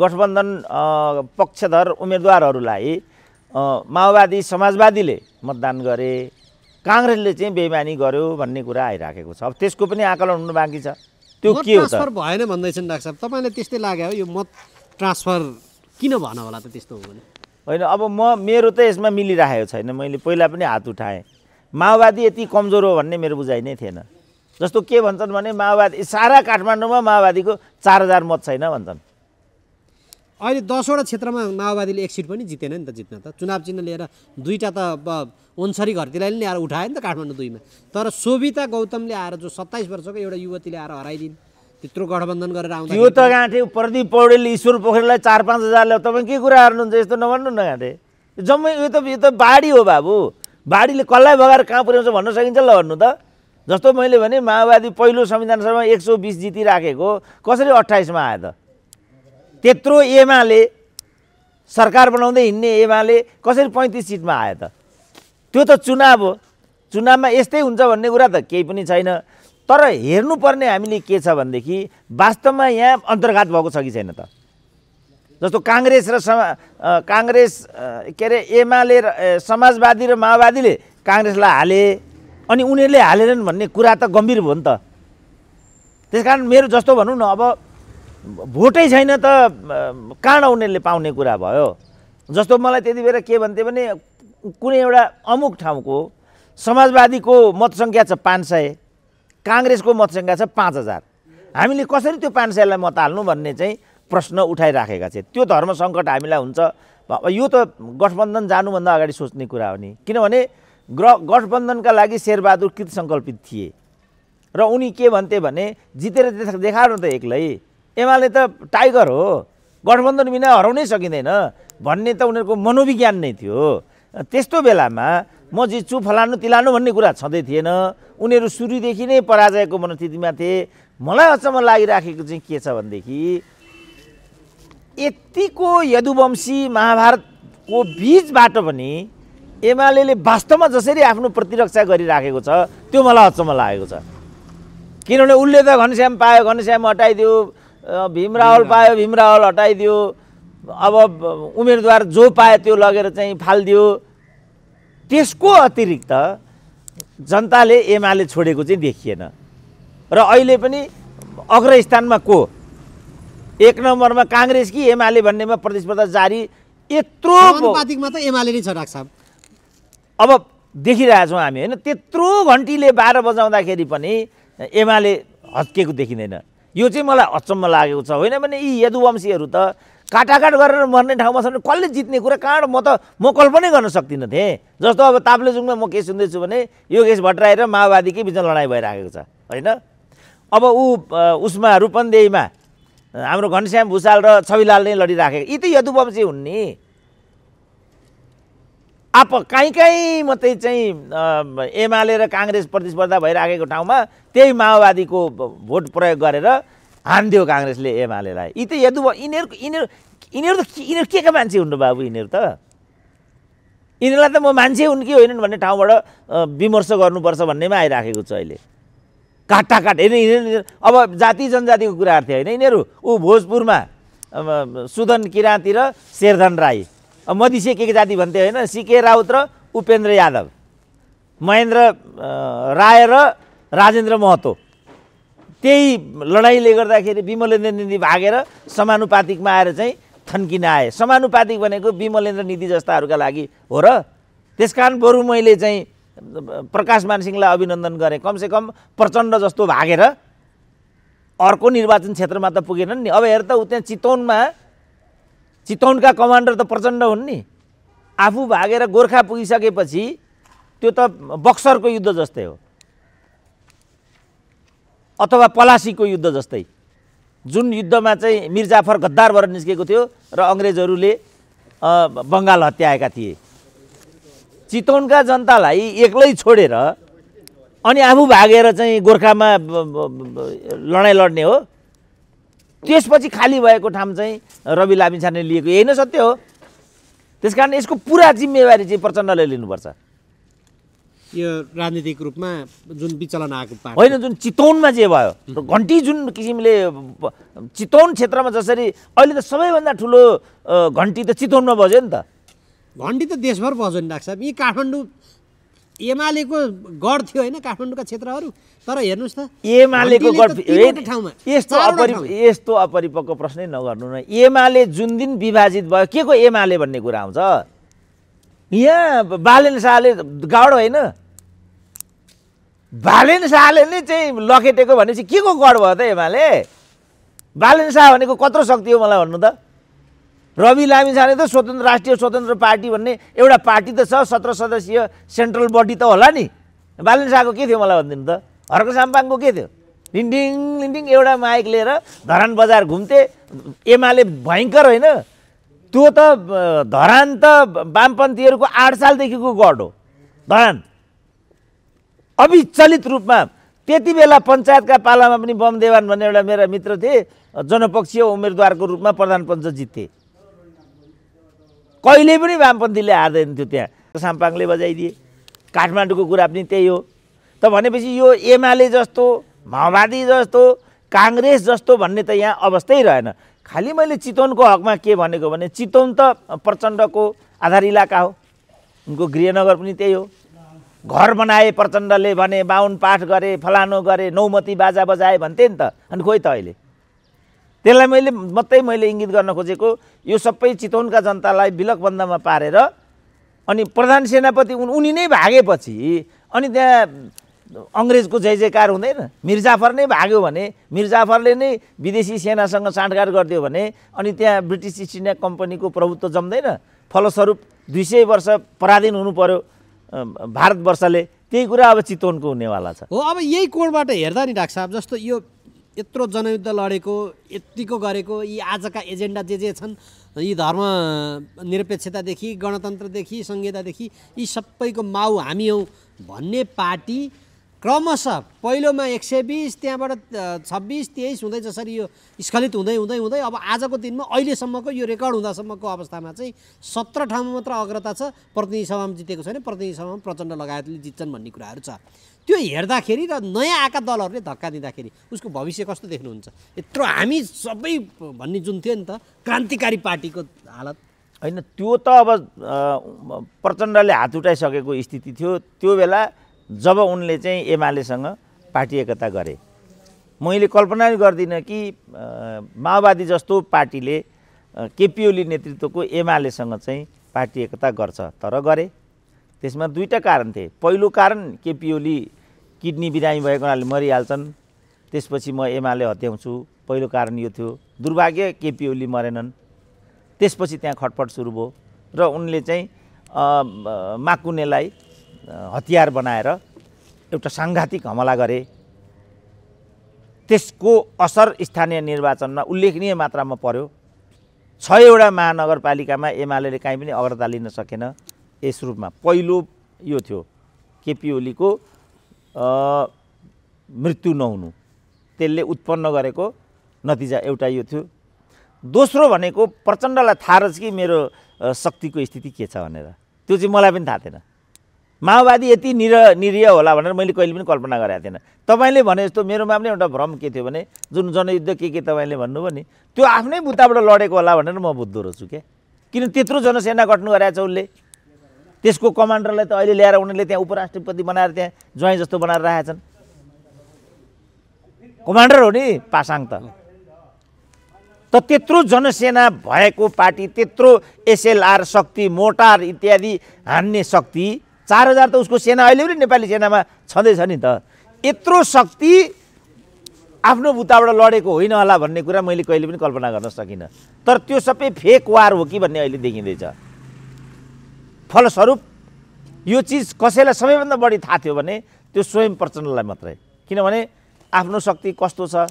गठबन्धन पक्षधर उम्मेदवारहरूलाई माओवादी समाजवादीले मतदान गरे काङ्ग्रेसले चाहिँ बेमानी गर्यो भन्ने कुरा आइराखेको छ अब त्यसको पनि आकलन हुनु बाँकी छ त्यो के हो त भएन भन्दैछन् डाक्टर साहब तपाईँलाई त्यस्तै लाग्यो यो मत ट्रान्सफर किन भन होला त त्यस्तो हो भने होइन अब म मेरो त यसमा मिलिरहेको छैन मैले पहिला पनि हात उठाएँ माओवादी यति कमजोर हो भन्ने मेरो बुझाइ नै थिएन जस्तो के भन्छन् भने माओवादी सारा काठमाडौँमा माओवादीको चार हजार मत छैन भन्छन् अहिले दसवटा क्षेत्रमा माओवादीले एक सिट पनि जितेन नि त जित्न त चुनाव चिन्ह लिएर दुईवटा त ओन्सरी घरतिलाई ल्याएर उठायो नि त काठमाडौँ दुईमा तर सोभिता गौतमले आएर जो सत्ताइस वर्षको एउटा युवतीले आएर हराइदिन् त्यत्रो गठबन्धन गरेर आउँछ यो त गाँठे प्रदीप पौडेलले ईश्वर पोखरेललाई चार पाँच हजार ल्याउ तपाईँ के कुरा हार्नुहुन्छ यस्तो नभन्नु न गाँठे जम्मै यो त यो त बाढी हो बाबु बाढीले कसलाई बगाएर कहाँ पुर्याउँछ भन्न सकिन्छ ल भन्नु त जस्तो मैले भने माओवादी पहिलो संविधान सभामा एक सौ बिस जितिराखेको कसरी अट्ठाइसमा आयो त त्यत्रो एमाले सरकार बनाउँदै हिँड्ने एमाले कसरी पैँतिस सिटमा आयो त त्यो त चुनाव हो चुनावमा यस्तै हुन्छ भन्ने कुरा त केही पनि छैन तर हेर्नुपर्ने हामीले के छ भनेदेखि वास्तवमा यहाँ अन्तर्घात भएको छ कि छैन त जस्तो काङ्ग्रेस र काङ्ग्रेस के अरे एमाले र समाजवादी र माओवादीले काङ्ग्रेसलाई हाले अनि उनीहरूले हालेनन् भन्ने कुरा त गम्भीर भयो नि त त्यस कारण मेरो जस्तो भनौँ न अब भोटै छैन त कहाँ उनीहरूले पाउने कुरा भयो जस्तो मलाई त्यति बेला के भन्थ्यो भने कुनै एउटा अमुक ठाउँको समाजवादीको मतसङ्ख्या छ पाँच सय काङ्ग्रेसको मतसङ्ख्या छ पाँच हजार हामीले कसरी त्यो पाँच सयलाई मत हाल्नु भन्ने चाहिँ प्रश्न उठाइराखेका छ त्यो धर्म सङ्कट हामीलाई हुन्छ यो त गठबन्धन जानुभन्दा अगाडि सोच्ने कुरा हो नि किनभने ग्र गठबन्धनका लागि शेरबहादुर कृतसङ्कल्पित थिए र उनी के भन्थे भने जितेर देखाउनु त एक्लै एमाले त टाइगर हो गठबन्धन बिना हराउनै सकिँदैन भन्ने त उनीहरूको मनोविज्ञान नै थियो त्यस्तो बेलामा म जित्छु फलानु तिलानु भन्ने कुरा छँदै थिएन उनीहरू सुरुदेखि नै पराजयको मनोस्थितिमा थिए मलाई अचम्म लागिराखेको चाहिँ के छ भनेदेखि यतिको यदुवंशी महाभारतको बिचबाट पनि एमाले वास्तवमा जसरी आफ्नो प्रतिरक्षा गरिराखेको छ त्यो मलाई अचम्म लागेको छ किनभने उसले त घनश्याम पायो घनश्याम हटाइदियो भीमरावल पायो भीमरावल हटाइदियो अब उम्मेदवार जो पायो त्यो लगेर चाहिँ फालिदियो त्यसको अतिरिक्त जनताले एमाले छोडेको चाहिँ देखिएन र अहिले पनि अग्र स्थानमा को एक नम्बरमा काङ्ग्रेस कि एमाले भन्नेमा प्रतिस्पर्धा जारी यत्रो अब देखिरहेछौँ हामी होइन त्यत्रो घन्टीले बाह्र बजाउँदाखेरि पनि एमाले हत्केको देखिँदैन यो चाहिँ मलाई अचम्म लागेको छ होइन भने यी यदुवंशीहरू त काटाकाट गरेर मर्ने ठाउँमा छ भने कसले जित्ने कुरा कहाँ म त म कल्पनै गर्न सक्दिनँ थिएँ जस्तो अब ताप्लेजुङमा म के सुन्दैछु भने योगेश भट्टराई र माओवादीकै बिचमा लडाइँ भइराखेको छ होइन अब ऊ उसमा रूपन्देहीमा हाम्रो घनश्याम भूषाल र छविलाल नै लडिराखेको यी त यदुवंशी हुन् नि आप काहीँ काहीँ मात्रै चाहिँ एमाले र काङ्ग्रेस प्रतिस्पर्धा भइराखेको ठाउँमा त्यही माओवादीको भोट प्रयोग गरेर हानिदियो काङ्ग्रेसले एमालेलाई यी त यदु यिनीहरूको यिनीहरू यिनीहरू त यिनीहरू के का मान्छे हुनु बाबु यिनीहरू त यिनीहरूलाई त म मान्छे हुन् कि होइनन् भन्ने ठाउँबाट विमर्श गर्नुपर्छ भन्नेमा आइराखेको छु अहिले काटा काट होइन अब जाति जनजातिको कुराहरू थियो होइन यिनीहरू ऊ भोजपुरमा सुदन किराँती र शेरधन राई मधेसी के के जाति भन्थे होइन सिके राउत र उपेन्द्र यादव महेन्द्र राय र राजेन्द्र महतो त्यही लडाइँले गर्दाखेरि विमलेन्द्र निधि भागेर समानुपातिकमा आएर चाहिँ थन्किन आए समानुपातिक भनेको विमलेन्द्र निधि जस्ताहरूका लागि हो र त्यस कारण बरु मैले चाहिँ प्रकाश मानसिंहलाई अभिनन्दन गरेँ कमसेकम प्रचण्ड जस्तो भागेर अर्को निर्वाचन क्षेत्रमा त पुगेनन् नि अब हेर त ऊ त्यहाँ चितौनमा चितौनका कमान्डर त प्रचण्ड हुन् नि आफू भागेर गोर्खा पुगिसकेपछि त्यो त बक्सरको युद्ध जस्तै हो अथवा पलासीको युद्ध जस्तै जुन युद्धमा चाहिँ मिर्जाफर गद्दारबाट निस्केको थियो र अङ्ग्रेजहरूले बङ्गाल हत्याएका थिए चितवनका जनतालाई एक्लै छोडेर अनि आफू भागेर चाहिँ गोर्खामा लडाइँ लड्ने हो त्यसपछि खाली भएको ठाउँ चाहिँ रवि लामिछाने लिएको यही नै सत्य हो त्यस कारण यसको पुरा जिम्मेवारी चाहिँ प्रचण्डले लिनुपर्छ यो राजनीतिक रूपमा जुन विचलन आएको होइन जुन चितौनमा जे भयो घन्टी जुन किसिमले चितौन क्षेत्रमा जसरी अहिले त सबैभन्दा ठुलो घन्टी त चितौनमा बज्यो नि त घन्टी त देशभर बजाउने नि डाक्टर काठमाडौँ एमालेको गढ थियो होइन काठमाडौँका क्षेत्रहरू तर हेर्नुहोस् त एमालेको यस्तो अपरि यस्तो अपरिपक्व प्रश्नै नगर्नु न एमाले जुन दिन विभाजित भयो के को एमाले भन्ने कुरा आउँछ यहाँ बालेन शाहले गाड होइन बालेन शाहले नै चाहिँ लखेटेको भनेपछि के को गढ भयो त एमाले बालेन शाह भनेको कत्रो शक्ति हो मलाई भन्नु त रवि लामिछाने त स्वतन्त्र राष्ट्रिय स्वतन्त्र पार्टी भन्ने एउटा पार्टी त छ सत्र सदस्यीय सेन्ट्रल बडी त होला नि बालन शाहको के थियो मलाई भनिदिनु त हर्क साम्पाङको के थियो लिन्डिङ लिन्डिङ एउटा माइक लिएर धरान बजार घुम्थे एमाले भयङ्कर होइन त्यो त धरान त वामपन्थीहरूको आठ सालदेखिको गढ हो धरान अविचलित रूपमा त्यति बेला पञ्चायतका पालामा पनि बम देवान भन्ने एउटा मेरा मित्र थिए जनपक्षीय उम्मेदवारको रूपमा प्रधान पञ्च जित्थे कहिले पनि वामपन्थीले हार्दैन थियो त्यहाँ साम्पाङले बजाइदिए काठमाडौँको कुरा पनि त्यही हो त भनेपछि यो एमाले जस्तो माओवादी जस्तो काङ्ग्रेस जस्तो भन्ने त यहाँ अवस्थै रहेन खालि मैले चितवनको हकमा के भनेको भने चितवन त प्रचण्डको आधार इलाका हो उनको गृहनगर पनि त्यही हो घर बनाए प्रचण्डले भने बाहुन पाठ गरे फलानो गरे नौमती बाजा बजाए भन्थे नि त अनि खोइ त अहिले त्यसलाई मैले मात्रै मैले इङ्गित गर्न खोजेको यो सबै चितवनका जनतालाई बिलकबन्दमा पारेर अनि प्रधान सेनापति उनी नै भागेपछि अनि त्यहाँ अङ्ग्रेजको जय जयकार हुँदैन मिर्जाफर नै भाग्यो भने मिर्जाफरले नै विदेशी सेनासँग साँठगाँठ गरिदियो भने अनि त्यहाँ ब्रिटिस इस्ट इन्डिया कम्पनीको प्रभुत्व जम्दैन फलस्वरूप दुई सय वर्ष पराधीन हुनु पर्यो भारतवर्षले त्यही कुरा अब चितवनको हुनेवाला छ हो अब यही कोणबाट हेर्दा नि डाक्टर साहब जस्तो यो यत्रो जनयुद्ध लडेको यत्तिको गरेको यी आजका एजेन्डा जे जे छन् यी धर्म निरपेक्षतादेखि गणतन्त्रदेखि सङ्घीयतादेखि यी सबैको माउ हामी हौ भन्ने पार्टी क्रमशः पहिलोमा एक सय बिस त्यहाँबाट छब्बिस तेइस हुँदै जसरी यो स्खलित हुँदै हुँदै हुँदै अब आजको दिनमा अहिलेसम्मको यो रेकर्ड हुँदासम्मको अवस्थामा चाहिँ सत्र ठाउँमा मात्र अग्रता छ प्रतिनिधि सभामा जितेको छैन प्रतिनिधि सभामा प्रचण्ड लगायतले जित्छन् भन्ने कुराहरू छ त्यो हेर्दाखेरि र नयाँ आएका दलहरूले धक्का दिँदाखेरि उसको भविष्य कस्तो देख्नुहुन्छ यत्रो हामी सबै भन्ने जुन थियो नि त क्रान्तिकारी पार्टीको हालत होइन त्यो त अब प्रचण्डले हात उठाइसकेको स्थिति थियो त्यो बेला जब उनले चाहिँ एमालेसँग पार्टी एकता गरे मैले कल्पना गर्दिनँ कि माओवादी जस्तो पार्टीले केपिओली नेतृत्वको एमालेसँग चाहिँ पार्टी एकता गर्छ तर गरे त्यसमा दुईवटा कारण थिए पहिलो कारण केपिओली किडनी बिरामी भएको हुनाले मरिहाल्छन् त्यसपछि म एमाले हत्याउँछु पहिलो कारण यो थियो दुर्भाग्य केपिओली मरेनन् त्यसपछि त्यहाँ खटपट सुरु भयो र उनले चाहिँ माकुनेलाई हतियार बनाएर एउटा साङ्घातिक हमला गरे त्यसको असर स्थानीय निर्वाचनमा उल्लेखनीय मात्रामा पर्यो छवटा महानगरपालिकामा एमाले काहीँ पनि अग्रता लिन सकेन यस रूपमा पहिलो यो थियो केपी ओलीको मृत्यु नहुनु त्यसले उत्पन्न गरेको नतिजा एउटा यो थियो दोस्रो भनेको प्रचण्डलाई थाहा रहेछ कि मेरो शक्तिको स्थिति के छ भनेर त्यो चाहिँ मलाई पनि थाहा थिएन माओवादी यति निर निरीय होला भनेर मैले कहिले पनि कल्पना गरेको थिएन तपाईँले भने जस्तो मेरोमा पनि एउटा भ्रम के थियो भने जुन जनयुद्ध के के तपाईँले भन्नुभयो नि त्यो आफ्नै बुत्ताबाट लडेको होला भनेर म बुझ्दो रहेछु क्या किन त्यत्रो जनसेना गठन छ उसले त्यसको कमान्डरलाई त अहिले ल्याएर उनीहरूले त्यहाँ उपराष्ट्रपति बनाएर त्यहाँ ज्वाइँ जस्तो बनाएर छन् कमान्डर हो नि पासाङ त त त्यत्रो जनसेना भएको पार्टी त्यत्रो एसएलआर शक्ति मोटार इत्यादि हान्ने शक्ति चार हजार त उसको सेना अहिले पनि नेपाली सेनामा छँदैछ नि त यत्रो शक्ति आफ्नो बुताबाट लडेको होइन होला भन्ने कुरा मैले कहिले पनि कल्पना गर्न सकिनँ तर त्यो सबै फेक वार हो कि भन्ने अहिले देखिँदैछ फलस्वरूप यो चिज कसैलाई सबैभन्दा बढी थाहा थियो भने त्यो स्वयं प्रचण्डलाई मात्रै किनभने आफ्नो शक्ति कस्तो छ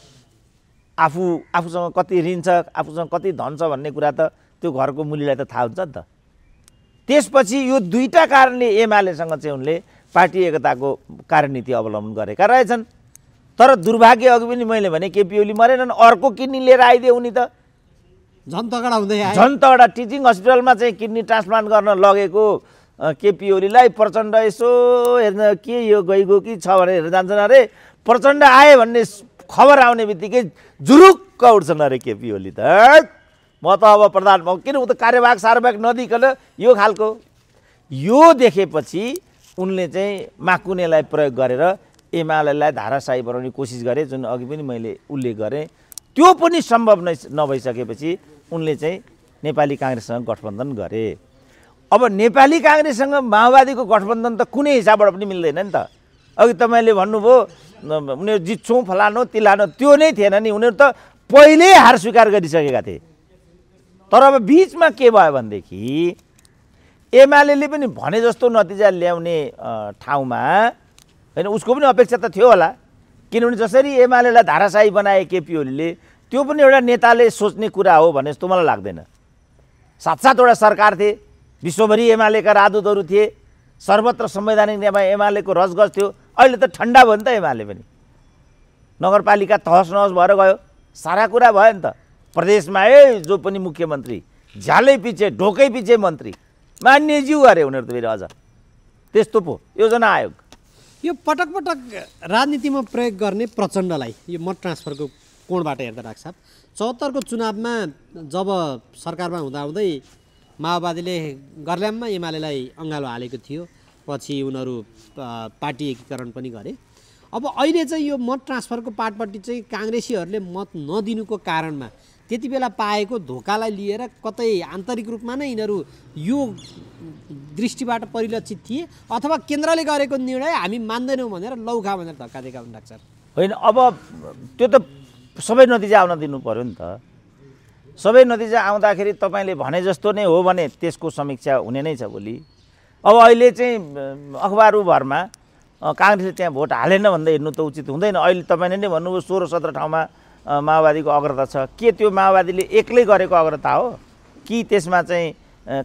आफू आफूसँग कति ऋण छ आफूसँग कति धन छ भन्ने कुरा त त्यो घरको मुलीलाई त थाहा हुन्छ नि त त्यसपछि यो दुईवटा कारणले एमालेसँग चाहिँ उनले पार्टी एकताको कार्यनीति अवलम्बन गरेका रहेछन् तर दुर्भाग्य अघि पनि मैले भने केपी ओली मरेनन् अर्को किडनी लिएर आइदियो उनी त झन् तगडा हुँदै झन् तगडा टिचिङ हस्पिटलमा चाहिँ किडनी ट्रान्सप्लान्ट गर्न लगेको केपी ओलीलाई प्रचण्ड यसो हेर्न के यो गइगयो कि छ भनेर जान्छन् अरे प्रचण्ड आए भन्ने खबर आउने बित्तिकै जुरुक्क उठ्छन् अरे केपी ओली त म त अब प्रधान किन ऊ त कार्यवाहक सार्ववाहक नदिकन यो खालको यो देखेपछि उनले चाहिँ माकुनेलाई प्रयोग गरेर एमालेलाई धाराशाही बनाउने कोसिस गरे जुन अघि पनि मैले उल्लेख गरेँ त्यो पनि सम्भव नै नभइसकेपछि उनले चाहिँ नेपाली काङ्ग्रेससँग गठबन्धन गरे अब नेपाली काङ्ग्रेससँग माओवादीको गठबन्धन त कुनै हिसाबबाट पनि मिल्दैन नि त अघि तपाईँले भन्नुभयो उनीहरू जित्छौँ फलानु तिलानु त्यो नै थिएन नि उनीहरू त पहिल्यै हार स्वीकार गरिसकेका थिए तर अब बिचमा के भयो भनेदेखि एमाले पनि भने जस्तो नतिजा ल्याउने ठाउँमा होइन उसको पनि अपेक्षा त थियो होला किनभने जसरी एमालेलाई धाराशाही बनाए केपी ओलीले त्यो पनि एउटा नेताले सोच्ने कुरा हो भने जस्तो मलाई लाग्दैन सात सातवटा सरकार थिए विश्वभरि एमालेका राजदूतहरू थिए सर्वत्र संवैधानिक नेमा एमालेको रजगज थियो अहिले त ठन्डा भयो नि त एमाले पनि नगरपालिका तहस नहस भएर गयो सारा कुरा भयो नि त प्रदेशमा हे जो पनि मुख्यमन्त्री झ्यालै पछि ढोकै पछि मन्त्री मान्यज्यू अरे उनीहरू त फेरि अझ त्यस्तो पो योजना आयोग यो पटक पटक राजनीतिमा प्रयोग गर्ने प्रचण्डलाई यो मत ट्रान्सफरको कोणबाट हेर्दा राख्छ चौहत्तरको चुनावमा जब सरकारमा हुँदाहुँदै माओवादीले गर्ल्याममा एमालेलाई अँगालो हालेको थियो पछि उनीहरू पार्टी एकीकरण पनि गरे अब अहिले चाहिँ यो मत ट्रान्सफरको पार्टपट्टि चाहिँ काङ्ग्रेसीहरूले मत नदिनुको कारणमा त्यति बेला पाएको धोकालाई लिएर कतै आन्तरिक रूपमा नै यिनीहरू यो दृष्टिबाट परिलक्षित थिए अथवा केन्द्रले गरेको निर्णय हामी मान्दैनौँ भनेर लौखा भनेर धक्का दिएका हुन् डाक्टर होइन अब त्यो त सबै नतिजा आउन दिनु पऱ्यो नि त सबै नतिजा आउँदाखेरि तपाईँले भने जस्तो नै हो भने त्यसको समीक्षा हुने नै छ भोलि अब अहिले चाहिँ अखबारुभरमा काङ्ग्रेसले त्यहाँ भोट हालेन भन्दा हेर्नु त उचित हुँदैन अहिले तपाईँले नै भन्नुभयो सोह्र सत्र ठाउँमा माओवादीको अग्रता छ के त्यो माओवादीले एक्लै गरेको अग्रता हो कि त्यसमा चाहिँ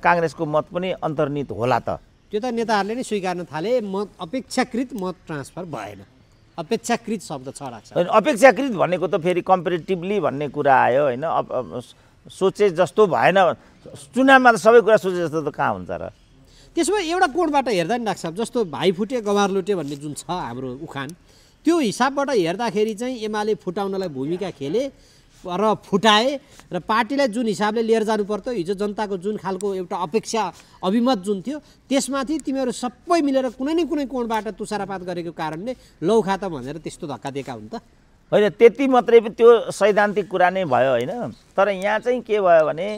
काङ्ग्रेसको मत पनि अन्तर्निहित होला त त्यो त नेताहरूले नै स्वीकार्न थाले मत अपेक्षाकृत मत ट्रान्सफर भएन अपेक्षाकृत शब्द छ छ होइन अपेक्षाकृत भनेको त फेरि कम्पेरिटिभली भन्ने कुरा आयो होइन सोचे जस्तो भएन चुनावमा त सबै कुरा सोचे जस्तो त कहाँ हुन्छ र त्यसो भए एउटा कोडबाट हेर्दा नि डाक्टर साहब जस्तो भाइ फुटे गवार लुटे भन्ने जुन छ हाम्रो उखान त्यो हिसाबबाट हेर्दाखेरि चाहिँ एमाले फुटाउनलाई भूमिका खेले र फुटाए र पार्टीलाई जुन हिसाबले लिएर जानु पर्थ्यो हिजो जनताको जुन खालको एउटा अपेक्षा अभिमत जुन थियो त्यसमाथि तिमीहरू सबै मिलेर कुनै न कुनै कोणबाट तुसारापात गरेको कारणले लौ त भनेर त्यस्तो धक्का दिएका हुन् त होइन त्यति मात्रै त्यो सैद्धान्तिक कुरा नै भयो होइन तर यहाँ चाहिँ के भयो भने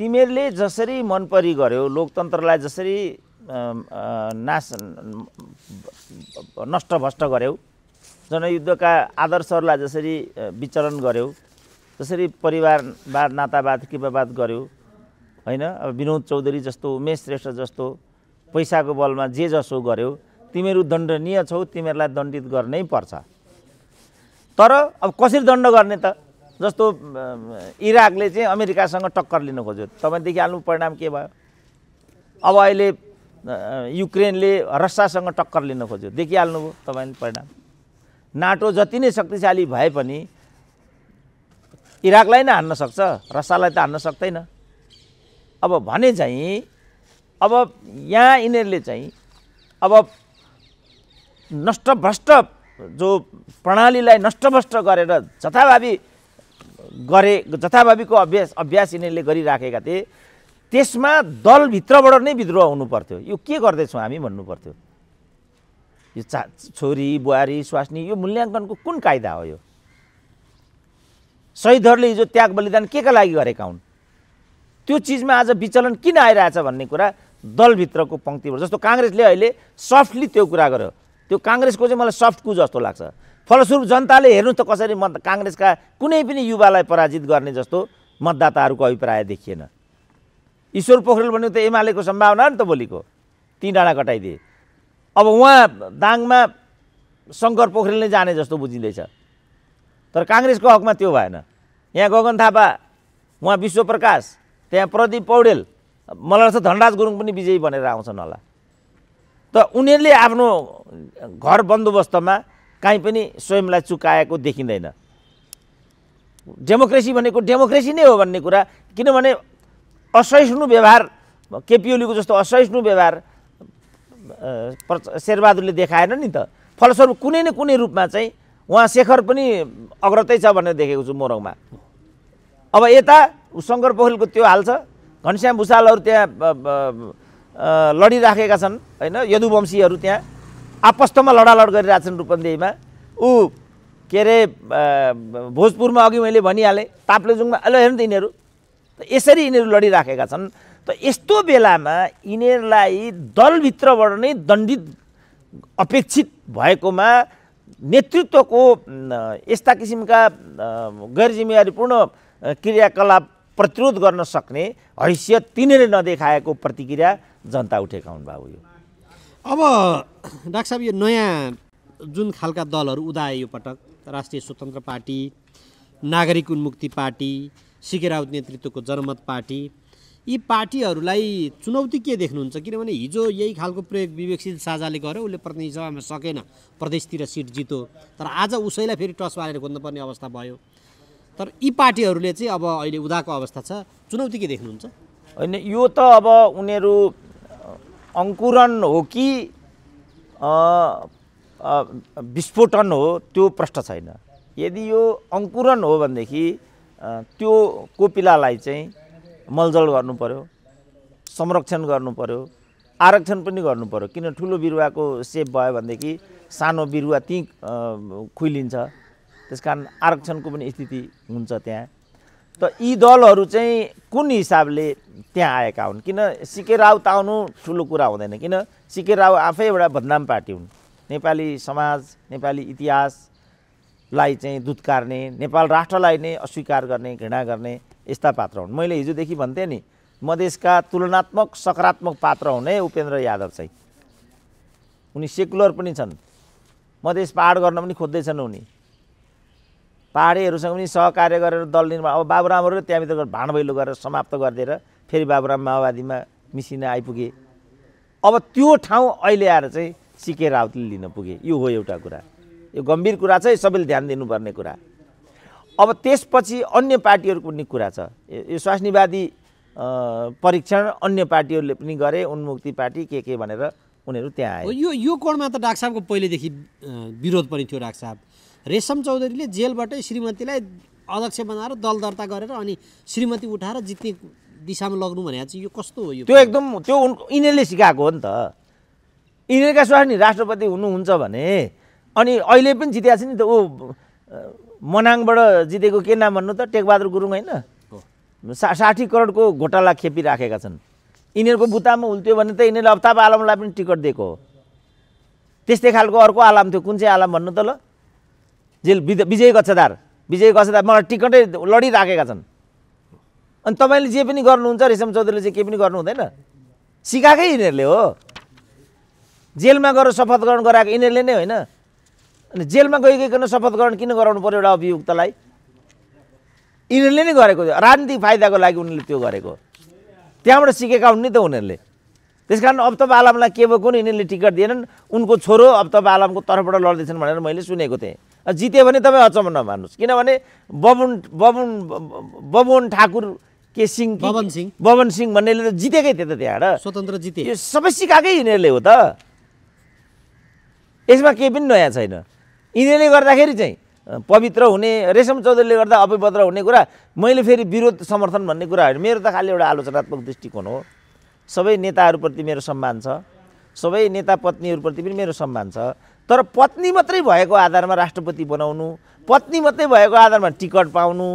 तिमीहरूले जसरी मनपरी गर्यो लोकतन्त्रलाई जसरी नाश नष्टभष्ट गर्यौ जनयुद्धका आदर्शहरूलाई जसरी विचरण गऱ्यौँ जसरी परिवारवाद नातावाद कृपावाद गऱ्यौँ होइन अब विनोद चौधरी जस्तो उमेश श्रेष्ठ जस्तो पैसाको बलमा जे जसो गऱ्यौ तिमीहरू दण्डनीय छौ तिमीहरूलाई दण्डित गर्नै पर्छ तर अब कसरी दण्ड गर्ने त जस्तो इराकले चाहिँ अमेरिकासँग टक्कर लिन खोज्यो तपाईँ देखिहाल्नु परिणाम के भयो अब अहिले युक्रेनले रसियासँग टक्कर लिन खोज्यो देखिहाल्नुभयो तपाईँले परिणाम नाटो जति नै शक्तिशाली भए पनि इराकलाई नै हान्न सक्छ रसालाई त हान्न सक्दैन अब भने चाहिँ अब यहाँ यिनीहरूले चाहिँ अब नष्ट भ्रष्ट जो प्रणालीलाई नष्ट भ्रष्ट गरेर जथाभावी गरे जथाभावीको अभ्यास अभ्यास यिनीहरूले गरिराखेका थिए त्यसमा दलभित्रबाट नै विद्रोह हुनु पर्थ्यो यो के गर्दैछौँ हामी भन्नु पर्थ्यो यो चा छोरी बुहारी स्वास्नी यो मूल्याङ्कनको कुन कायदा हो यो शहीदहरूले हिजो त्याग बलिदान के का लागि गरेका हुन् त्यो चिजमा आज विचलन किन आइरहेछ भन्ने कुरा दलभित्रको पङ्क्तिबाट जस्तो काङ्ग्रेसले अहिले सफ्टली त्यो कुरा गर्यो त्यो काङ्ग्रेसको चाहिँ मलाई सफ्ट कु जस्तो लाग्छ फलस्वरूप जनताले हेर्नु त कसरी मत काङ्ग्रेसका कुनै पनि युवालाई पराजित गर्ने जस्तो मतदाताहरूको अभिप्राय देखिएन ईश्वर पोखरेल भन्यो त एमालेको सम्भावना नि त भोलिको तिन डाँडा कटाइदिए अब उहाँ दाङमा शङ्कर पोखरेल नै जाने जस्तो बुझिँदैछ तर काङ्ग्रेसको हकमा त्यो भएन यहाँ गगन थापा उहाँ विश्व प्रकाश त्यहाँ प्रदीप पौडेल मलाई लाग्छ धनराज गुरुङ पनि विजयी बनेर आउँछन् होला त उनीहरूले आफ्नो घर बन्दोबस्तमा काहीँ पनि स्वयंलाई चुकाएको देखिँदैन डेमोक्रेसी भनेको डेमोक्रेसी नै हो भन्ने कुरा किनभने असहिष्णु व्यवहार केपिओलीको जस्तो असहिष्णु व्यवहार शेरबहादुरले देखाएन नि त फलस्वरूप कुनै न कुनै रूपमा चाहिँ उहाँ शेखर पनि अग्रतै छ भनेर देखेको छु मोरङमा अब यता शङ्कर पोखरेलको त्यो हाल छ घनश्याम भुषालहरू त्यहाँ लडिराखेका छन् होइन यदुवंशीहरू त्यहाँ आपस्तमा लडालड गरिरहेका छन् रूपन्देहीमा ऊ के अरे भोजपुरमा अघि मैले भनिहालेँ ताप्लेजुङमा अहिले हेर्नु त यिनीहरू यसरी यिनीहरू लडिराखेका छन् त यस्तो बेलामा यिनीहरूलाई दलभित्रबाट नै दण्डित अपेक्षित भएकोमा नेतृत्वको यस्ता किसिमका गैर जिम्मेवारीपूर्ण क्रियाकलाप प्रतिरोध गर्न सक्ने हैसियत तिनीहरूले नदेखाएको प्रतिक्रिया जनता उठेका हुन् बाबु यो अब डाक्टर साहब यो नयाँ जुन खालका दलहरू उदाए यो पटक राष्ट्रिय स्वतन्त्र पार्टी नागरिक उन्मुक्ति पार्टी सिके राउत नेतृत्वको जनमत पार्टी यी पार्टीहरूलाई चुनौती के देख्नुहुन्छ किनभने हिजो यही खालको प्रयोग विवेकशील साझाले गर्यो उसले प्रतिनिधि सभामा सकेन प्रदेशतिर सिट जितो तर आज उसैलाई फेरि टस मारेर खोज्नुपर्ने अवस्था भयो तर यी पार्टीहरूले चाहिँ अब अहिले उदाको अवस्था छ चुनौती के देख्नुहुन्छ होइन यो त अब उनीहरू अङ्कुरन हो कि विस्फोटन हो त्यो प्रश्न छैन यदि यो अङ्कुरन हो भनेदेखि त्यो कोपिलालाई चाहिँ मलजल गर्नु पऱ्यो संरक्षण गर्नु पऱ्यो आरक्षण पनि गर्नु पऱ्यो किन ठुलो बिरुवाको सेप भयो भनेदेखि सानो बिरुवा ती खुइलिन्छ त्यस कारण आरक्षणको पनि स्थिति हुन्छ त्यहाँ त यी दलहरू चाहिँ कुन हिसाबले त्यहाँ आएका हुन् किन सिके राउत आउनु ठुलो कुरा हुँदैन किन सिके राव आफै एउटा बदनाम पार्टी हुन् नेपाली समाज नेपाली इतिहासलाई चाहिँ दुत्कार्ने नेपाल राष्ट्रलाई नै अस्वीकार गर्ने घृणा गर्ने यस्ता पात्र हुन् मैले हिजोदेखि भन्थेँ नि मधेसका तुलनात्मक सकारात्मक पात्र हुन् है उपेन्द्र यादव चाहिँ उनी सेकुलर पनि छन् मधेस पाहाड गर्न पनि खोज्दैछन् उनी पाहाडीहरूसँग पनि सहकार्य गरेर दल निर्माण अब बाबुरामहरू त्यहाँभित्र भैलो गरेर समाप्त गरिदिएर फेरि बाबुराम माओवादीमा मिसिन आइपुगे अब त्यो ठाउँ अहिले आएर चाहिँ सिके राउतले लिन पुगे यो हो एउटा कुरा यो गम्भीर कुरा चाहिँ सबैले ध्यान दिनुपर्ने कुरा अब त्यसपछि अन्य पार्टीहरूको पनि कुरा छ यो स्वास्नीवादी परीक्षण अन्य पार्टीहरूले पनि गरे उन्मुक्ति पार्टी के के भनेर उनीहरू त्यहाँ आए यो यो कोणमा त डाक्टर साहबको पहिलेदेखि विरोध पनि थियो डाक्टर साहब रेशम चौधरीले जेलबाटै श्रीमतीलाई अध्यक्ष बनाएर दल दर्ता गरेर अनि श्रीमती उठाएर जित्ने दिशामा लग्नु भने चाहिँ यो कस्तो हो यो त्यो एकदम त्यो यिनीहरूले सिकाएको हो नि त यिनीहरूका स्वास्नी राष्ट्रपति हुनुहुन्छ भने अनि अहिले पनि जितेका नि त ऊ मनाङबाट जितेको के नाम भन्नु त टेकबहादुर गुरुङ होइन सा साठी करोडको घोटाला खेपिराखेका छन् यिनीहरूको बुत्तामा उल्ट्यो भने त यिनीहरूले अफ्ताब आलमलाई पनि टिकट दिएको हो त्यस्तै खालको अर्को आलाम थियो कुन चाहिँ आलाम भन्नु त ल जेल विजय गच्छदार विजय गच्छदार मलाई टिकटै लडिराखेका छन् अनि तपाईँले जे पनि गर्नुहुन्छ रेशम चौधरीले चाहिँ केही पनि गर्नु हुँदैन सिकाएकै यिनीहरूले हो जेलमा गएर शपथ ग्रहण गराएको यिनीहरूले नै होइन अनि जेलमा गइकन शपथ ग्रहण किन गराउनु पऱ्यो एउटा अभियुक्तलाई यिनीहरूले नै गरेको राजनीतिक फाइदाको लागि उनीहरूले त्यो गरेको त्यहाँबाट सिकेका हुन् नि त उनीहरूले त्यस कारण अफ्ताब आलमलाई के भएको यिनीहरूले टिकट दिएनन् उनको छोरो अब्तब आलमको तर्फबाट लड्दैछन् भनेर मैले सुनेको थिएँ जित्यो भने तपाईँ अचम्म नमान्नुहोस् किनभने बबुन बबुन बबुन ठाकुर के सिंह बबन सिंह बबन सिंह भन्नेले त जितेकै थियो त त्यहाँबाट स्वतन्त्र जिते यो सबै सिकाएकै यिनीहरूले हो त यसमा केही पनि नयाँ छैन यिनीहरूले गर्दाखेरि चाहिँ पवित्र हुने रेशम चौधरीले गर्दा अपवित्र हुने कुरा मैले फेरि विरोध समर्थन भन्ने कुरा होइन मेरो त खालि एउटा आलोचनात्मक दृष्टिकोण हो सबै नेताहरूप्रति मेरो सम्मान छ सबै नेता पत्नीहरूप्रति पनि मेरो सम्मान छ तर पत्नी मात्रै भएको आधारमा राष्ट्रपति बनाउनु पत्नी मात्रै भएको आधारमा टिकट पाउनु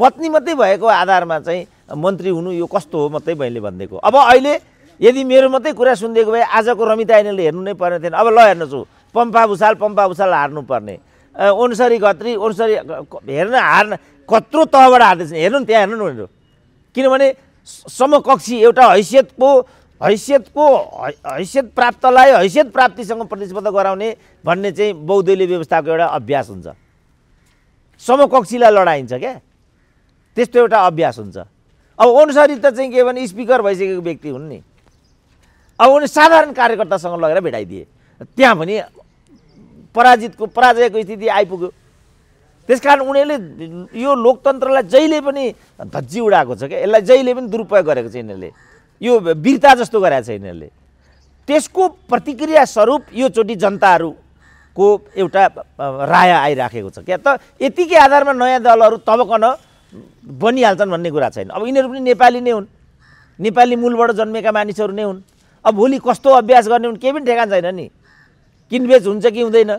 पत्नी मात्रै भएको आधारमा चाहिँ मन्त्री हुनु यो कस्तो हो मात्रै मैले भनिदिएको अब अहिले यदि मेरो मात्रै कुरा सुनिदिएको भए आजको रमिता यिनीहरूले हेर्नु नै पर्ने थिएन अब ल हेर्नुहोस् पम्पा भुसाल पम्पा भुसाल हार्नुपर्ने उनसरी गत्री उनसरी हेर्न हार्न कत्रो तहबाट हार्दैछ हेर्नु नि त्यहाँ हेर्नु भनेर किनभने समकक्षी एउटा हैसियतको हैसियतको हैसियत प्राप्तलाई हैसियत प्राप्तिसँग प्रतिस्पर्धा गराउने भन्ने चाहिँ बौद्धले व्यवस्थाको एउटा अभ्यास हुन्छ समकक्षीलाई लडाइन्छ क्या त्यस्तो एउटा अभ्यास हुन्छ अब अनुसरी त चाहिँ के भने स्पिकर भइसकेको व्यक्ति हुन् नि अब उनी साधारण कार्यकर्तासँग लगेर भेटाइदिए त्यहाँ पनि पराजितको पराजयको स्थिति आइपुग्यो त्यस कारण उनीहरूले यो लोकतन्त्रलाई जहिले पनि धज्जी उडाएको छ क्या यसलाई जहिले पनि दुरुपयोग गरेको छ यिनीहरूले यो वीरता जस्तो गराएको छ यिनीहरूले त्यसको प्रतिक्रिया स्वरूप योचोटि जनताहरूको एउटा राय आइराखेको छ क्या त यतिकै आधारमा नयाँ दलहरू तबकन बनिहाल्छन् भन्ने कुरा छैन अब यिनीहरू पनि नेपाली नै हुन् नेपाली मूलबाट जन्मेका मानिसहरू नै हुन् अब भोलि कस्तो अभ्यास गर्ने हुन् केही पनि ठेगान छैन नि किनबेच हुन्छ कि हुँदैन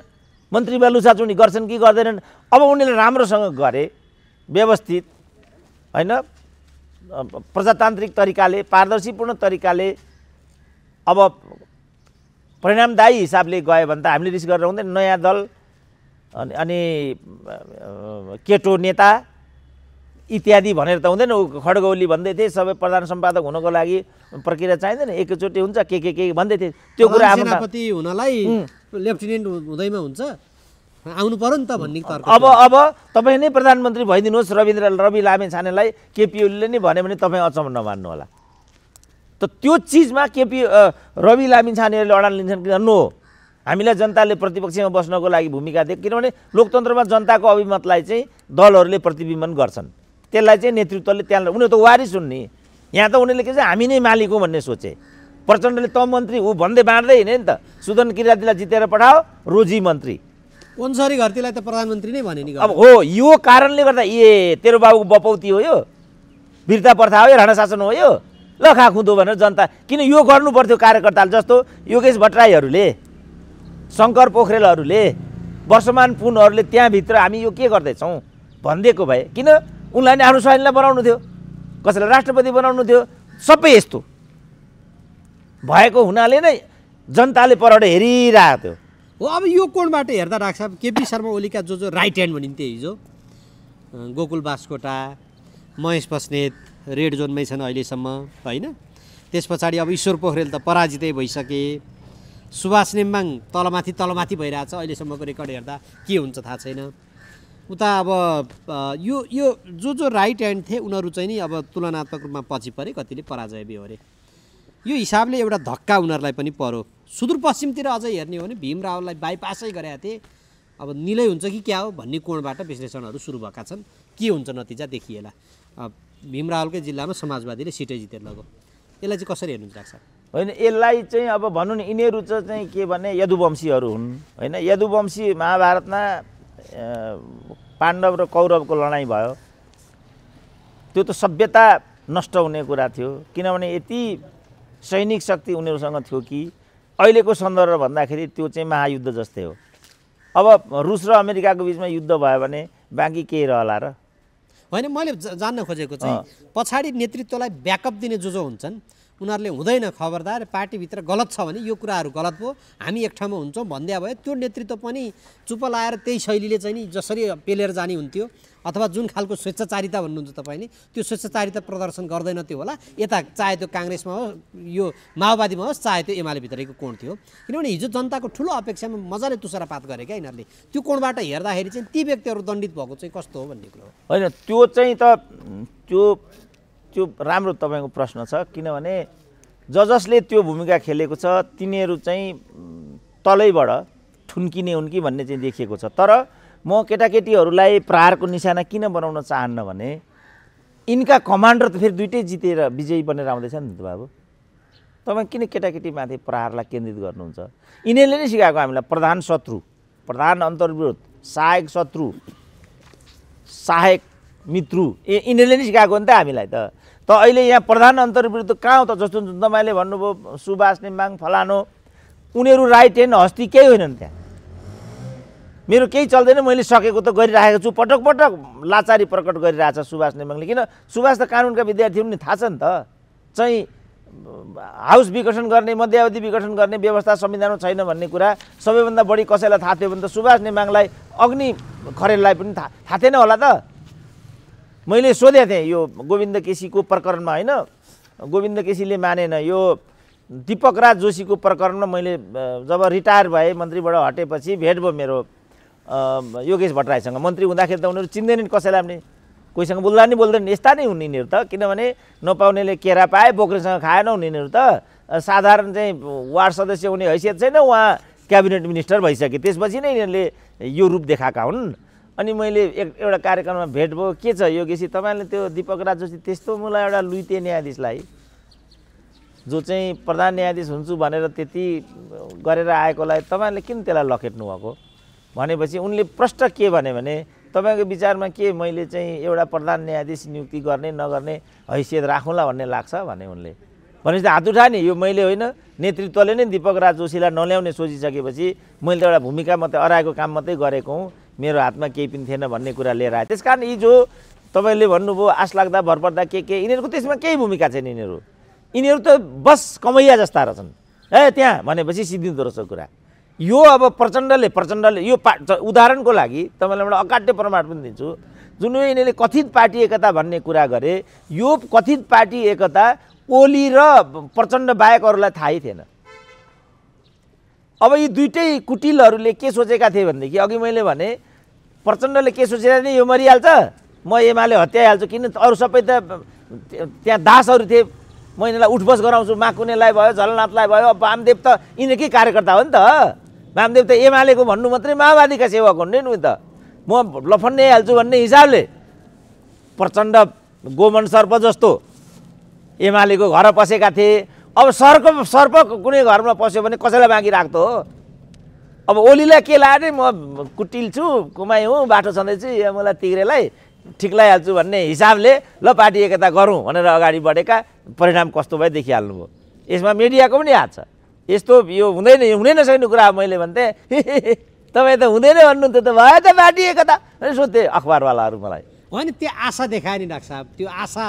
मन्त्रीमा लुसाचुनी गर्छन् कि गर्दैनन् अब उनीहरूले राम्रोसँग गरे व्यवस्थित होइन प्रजातान्त्रिक तरिकाले पारदर्शीपूर्ण तरिकाले अब परिणामदायी हिसाबले गयो भने त हामीले रिस गरेर हुँदैन नयाँ दल अनि अनि केटो नेता इत्यादि भनेर त हुँदैन ऊ खड्गौली भन्दै थिए सबै प्रधान सम्पादक हुनको लागि प्रक्रिया चाहिँदैन एकैचोटि हुन्छ के के के भन्दै थिए त्यो कुरा हुनलाई लेफ्टिनेन्ट हुँदैमा हुन्छ आउनु पऱ्यो नि त भन्ने तर्क अब अब तपाईँ नै प्रधानमन्त्री भइदिनुहोस् रविन्द्र रवि लामे छानेलाई केपिओलीले नै भन्यो भने तपाईँ अचम्म नमान्नु होला त त्यो चिजमा केपी रवि लामी छानेहरूले अडान लिन्छन् कि नो हामीलाई जनताले प्रतिपक्षमा बस्नको लागि भूमिका दिए किनभने लोकतन्त्रमा जनताको अभिमतलाई चाहिँ दलहरूले प्रतिबिम्बन गर्छन् त्यसलाई चाहिँ नेतृत्वले त्यहाँ उनीहरू त वारिस हुन् नि यहाँ त उनीहरूले के चाहिँ हामी नै मालिक हो भन्ने सोचे प्रचण्डले त मन्त्री ऊ भन्दै बाँड्दै हिँडे नि त सुदन किरातीलाई जितेर पठाओ रोजी मन्त्री अनुसारी घरतीलाई त प्रधानमन्त्री नै भने नि अब हो यो कारणले गर्दा ए तेरो बाबुको बपौती हो यो वीरता प्रथा हो यो राणा शासन हो यो ल खुँदो भनेर जनता किन यो गर्नु पर्थ्यो कार्यकर्ताले जस्तो योगेश भट्टराईहरूले शङ्कर पोखरेलहरूले वर्षमान पुनहरूले त्यहाँभित्र हामी यो के गर्दैछौँ भनिदिएको भए किन उनलाई नै आफ्नो स्वाधीनलाई बनाउनु थियो कसैलाई राष्ट्रपति बनाउनु थियो सबै यस्तो भएको हुनाले नै जनताले परबाट हेरिरहेको थियो हो अब यो कोणबाट हेर्दा राख्छ केपी शर्मा ओलीका जो जो राइट ह्यान्ड भनिन्थे हिजो गोकुल बास्कोटा महेश बस्नेत रेड जोनमै छन् अहिलेसम्म होइन त्यस पछाडि अब ईश्वर पोखरेल त पराजितै भइसके सुभाष नेम्बाङ तलमाथि तलमाथि भइरहेछ अहिलेसम्मको रेकर्ड हेर्दा के हुन्छ थाहा छैन उता अब यो यो जो जो राइट ह्यान्ड थिए उनीहरू चाहिँ नि अब तुलनात्मक रूपमा पछि परे कतिले पराजय बिहोरे यो हिसाबले एउटा धक्का उनीहरूलाई पनि पऱ्यो सुदूरपश्चिमतिर अझै हेर्ने हो भने भीम रावललाई बाइपासै गरेका थिए अब निलै हुन्छ कि क्या हो भन्ने कोणबाट विश्लेषणहरू सुरु भएका छन् के हुन्छ नतिजा देखिएला भीम रावलकै जिल्लामा समाजवादीले सिटै जितेर लग्यो यसलाई चाहिँ कसरी हेर्नुहुन्छ लाग्छ होइन यसलाई चाहिँ अब भनौँ न यिनीहरू चाहिँ के भने यदुवंशीहरू हुन् होइन यदुवंशी महाभारतमा पाण्डव र कौरवको लडाइँ भयो त्यो त सभ्यता नष्ट हुने कुरा थियो किनभने यति सैनिक शक्ति उनीहरूसँग थियो कि अहिलेको सन्दर्भ भन्दाखेरि त्यो चाहिँ महायुद्ध जस्तै हो अब रुस र अमेरिकाको बिचमा युद्ध भयो भने बाँकी केही रहला र होइन मैले जान्न खोजेको चाहिँ पछाडि नेतृत्वलाई ब्याकअप दिने जो जो हुन्छन् उनीहरूले हुँदैन खबरदार पार्टीभित्र गलत छ भने यो कुराहरू गलत भयो हामी एक ठाउँमा हुन्छौँ भन्दै भयो त्यो नेतृत्व पनि चुप लाएर त्यही शैलीले चाहिँ नि जसरी पेलेर जाने हुन्थ्यो अथवा जुन खालको स्वेच्छाचारिता भन्नुहुन्छ तपाईँले त्यो स्वेच्छाचारिता प्रदर्शन गर्दैन त्यो होला यता चाहे त्यो काङ्ग्रेसमा होस् यो माओवादीमा होस् चाहे त्यो एमाले भित्रको कोण थियो किनभने हिजो जनताको ठुलो अपेक्षामा मजाले तुसरापात गरे क्या यिनीहरूले त्यो कोणबाट हेर्दाखेरि चाहिँ ती व्यक्तिहरू दण्डित भएको चाहिँ कस्तो हो भन्ने कुरो होइन त्यो चाहिँ त त्यो त्यो राम्रो तपाईँको प्रश्न छ किनभने ज जसले त्यो भूमिका खेलेको छ तिनीहरू चाहिँ तलैबाट ठुन्किने हुन् कि भन्ने चाहिँ देखिएको छ तर म केटाकेटीहरूलाई प्रहारको निशाना किन बनाउन चाहन्न भने यिनका कमान्डर त फेरि दुइटै जितेर विजयी बनेर आउँदैछ नि त बाबु तपाईँ किन केटाकेटीमाथि प्रहारलाई केन्द्रित गर्नुहुन्छ यिनीहरूले नै सिकाएको हामीलाई प्रधान शत्रु प्रधान अन्तर्विरोध सहायक शत्रु सहायक मित्रु ए यिनीहरूले नै सिकाएको नि त हामीलाई त त अहिले यहाँ प्रधान अन्तर्विरुद्ध कहाँ हो त जस्तो तपाईँले भन्नुभयो सुभाष निम्बाङ फलानो उनीहरू राइट ह्यान्ड हस्ती केही होइनन् त्यहाँ मेरो केही चल्दैन मैले सकेको त गरिराखेको छु पटक पटक लाचारी प्रकट गरिरहेछ सुभाष नेमाङले किन सुभाष त कानुनका विद्यार्थी पनि थाहा छ नि त चाहिँ हाउस विघटन गर्ने मध्यावधि विघटन गर्ने व्यवस्था संविधानमा छैन भन्ने कुरा सबैभन्दा बढी कसैलाई थाहा थियो भने त सुभाष नेमाङलाई अग्नि खरेललाई पनि थाहा थाहा थिएन होला त मैले सोधेको थिएँ यो गोविन्द केसीको प्रकरणमा होइन गोविन्द केसीले मानेन यो दिपक राज जोशीको प्रकरणमा मैले जब रिटायर भएँ मन्त्रीबाट हटेपछि भेट भयो मेरो योगेश भट्टराईसँग मन्त्री हुँदाखेरि त उनीहरू चिन्दैनन् कसैलाई पनि कोहीसँग बोल्दा नि बोल्दैन यस्ता नै हुन् यिनीहरू त किनभने नपाउनेले केरा पाए बोक्रेसँग खाएन हुन् यिनीहरू त साधारण चाहिँ वार्ड सदस्य हुने हैसियत छैन उहाँ क्याबिनेट मिनिस्टर भइसके त्यसपछि नै यिनीहरूले यो रूप देखाएका हुन् अनि मैले एक एउटा कार्यक्रममा भेट भयो के छ योगेशी तपाईँले त्यो दिपक राज जोशी त्यस्तो मलाई एउटा लुइते न्यायाधीशलाई जो चाहिँ प्रधान न्यायाधीश हुन्छु भनेर त्यति गरेर आएकोलाई तपाईँले किन त्यसलाई लखेट्नु भएको भनेपछि उनले प्रष्ट के भने भने तपाईँको विचारमा के मैले चाहिँ एउटा प्रधान न्यायाधीश नियुक्ति गर्ने नगर्ने हैसियत राखौँला भन्ने लाग्छ भने उनले भनेपछि हात उठा नि यो मैले होइन नेतृत्वले नै दिपक राज जोशीलाई नल्याउने सोचिसकेपछि मैले त एउटा भूमिका मात्रै अराएको काम मात्रै गरेको हुँ मेरो हातमा केही पनि थिएन भन्ने कुरा लिएर आयो त्यस कारण हिजो तपाईँले भन्नुभयो आश लाग्दा भरपर्दा के के यिनीहरूको त्यसमा केही भूमिका छैन यिनीहरू यिनीहरू त बस कमैया जस्ता रहेछन् है त्यहाँ भनेपछि सिद्धिँदो रहेछ कुरा यो अब प्रचण्डले प्रचण्डले यो पा उदाहरणको लागि तपाईँलाई एउटा अकाट्य प्रमाण पनि दिन्छु जुन यिनीहरूले कथित पार्टी एकता भन्ने कुरा गरे यो कथित पार्टी एकता ओली र प्रचण्ड बाहेकहरूलाई थाहै थिएन अब यी दुइटै कुटिलहरूले के सोचेका थिए भनेदेखि अघि मैले भने प्रचण्डले के सोचेर नि यो मरिहाल्छ म एमाले हत्याइहाल्छु किन अरू सबै त त्यहाँ दासहरू थिए म यिनीहरूलाई उठबस गराउँछु माकुनेलाई भयो झलनाथलाई भयो अब वामदेव त यिनीहरूकै कार्यकर्ता हो नि त वामदेव त एमालेको भन्नु मात्रै माओवादीका सेवक हुन् नि त म लफन्याइहाल्छु भन्ने हिसाबले प्रचण्ड गोमन सर्प जस्तो एमालेको घर पसेका थिए अब सर्प सर्प कुनै घरमा पस्यो भने कसैलाई बाँकी राख्दो हो अब ओलीलाई के लाएर म कुटिल्छु कुमाई हुँ बाटो छँदैछु मलाई तिग्रेलाई ठिक लगाइहाल्छु भन्ने हिसाबले ल पार्टी एकता गरौँ भनेर अगाडि बढेका परिणाम कस्तो भयो देखिहाल्नुभयो यसमा मिडियाको पनि हात छ यस्तो यो हुँदैन यो हुनै नसक्ने कुरा मैले भन्थेँ तपाईँ त हुँदैन भन्नुहुन्थ्यो त भयो त पार्टी एकता सोध्थेँ अखबारवालाहरू मलाई होइन त्यो आशा देखायो नि डाक्टर साहब त्यो आशा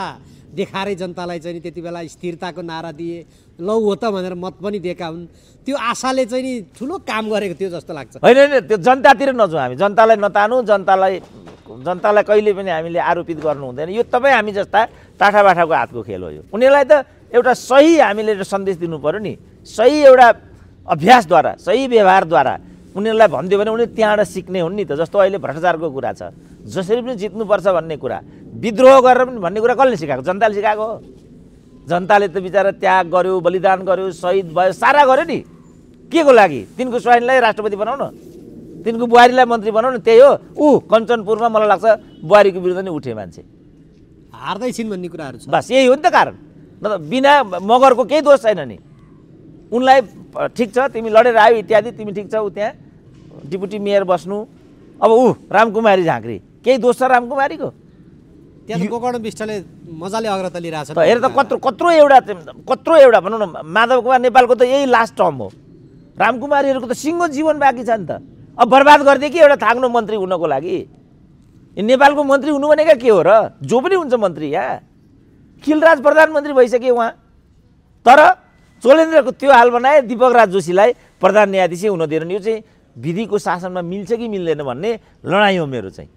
देखाएरै जनतालाई चाहिँ त्यति बेला स्थिरताको नारा दिए लौ हो त भनेर मत पनि दिएका हुन् त्यो आशाले चाहिँ नि ठुलो काम गरेको थियो जस्तो लाग्छ होइन होइन त्यो जनतातिर नजाउँ हामी जनतालाई नतानु जनतालाई जनतालाई कहिले पनि हामीले आरोपित गर्नु हुँदैन यो तपाईँ हामी जस्ता टाठाबाठाको हातको खेल हो यो उनीहरूलाई त एउटा सही हामीले एउटा सन्देश दिनु पऱ्यो नि सही एउटा अभ्यासद्वारा सही व्यवहारद्वारा उनीहरूलाई भनिदियो भने उनीहरू त्यहाँबाट सिक्ने हुन् नि त जस्तो अहिले भ्रष्टाचारको कुरा छ जसरी पनि जित्नुपर्छ भन्ने कुरा विद्रोह गरेर पनि भन्ने कुरा कसले सिकाएको जनताले सिकाएको हो जनताले त बिचरा त्याग गर्यो बलिदान गर्यो सहिद भयो सारा गर्यो नि के को लागि तिनको स्वाइनलाई राष्ट्रपति बनाउनु तिनको बुहारीलाई मन्त्री बनाउनु त्यही हो ऊ कञ्चनपुरमा मलाई लाग्छ बुहारीको विरुद्ध नै उठे मान्छे हार्दै छिन् भन्ने कुराहरू बस यही हो नि त कारण मतलब बिना मगरको केही दोष छैन नि उनलाई ठिक छ तिमी लडेर आयो इत्यादि तिमी ठिक छ ऊ त्यहाँ डिपुटी मेयर बस्नु अब ऊ रामकुमारी झाँक्री केही दोष छ रामकुमारीको त्यहाँ गोकर्ण मजाले अग्रता हेर त कत्रो कत्रो एउटा कत्रो एउटा भनौँ न माधव कुमार नेपालको त यही लास्ट टर्म हो रामकुमारीहरूको त सिङ्गो जीवन बाँकी छ नि त अब बर्बाद गरिदिए कि एउटा थाक्नु मन्त्री हुनको लागि नेपालको मन्त्री हुनु भनेका के हो र जो पनि हुन्छ मन्त्री यहाँ खिलराज प्रधानमन्त्री भइसक्यो उहाँ तर चोलेन्द्रको त्यो हाल बनाए दिपक राज जोशीलाई प्रधान न्यायाधीशै हुन दिएन यो चाहिँ विधिको शासनमा मिल्छ कि मिल्दैन भन्ने लडाइँ हो मेरो चाहिँ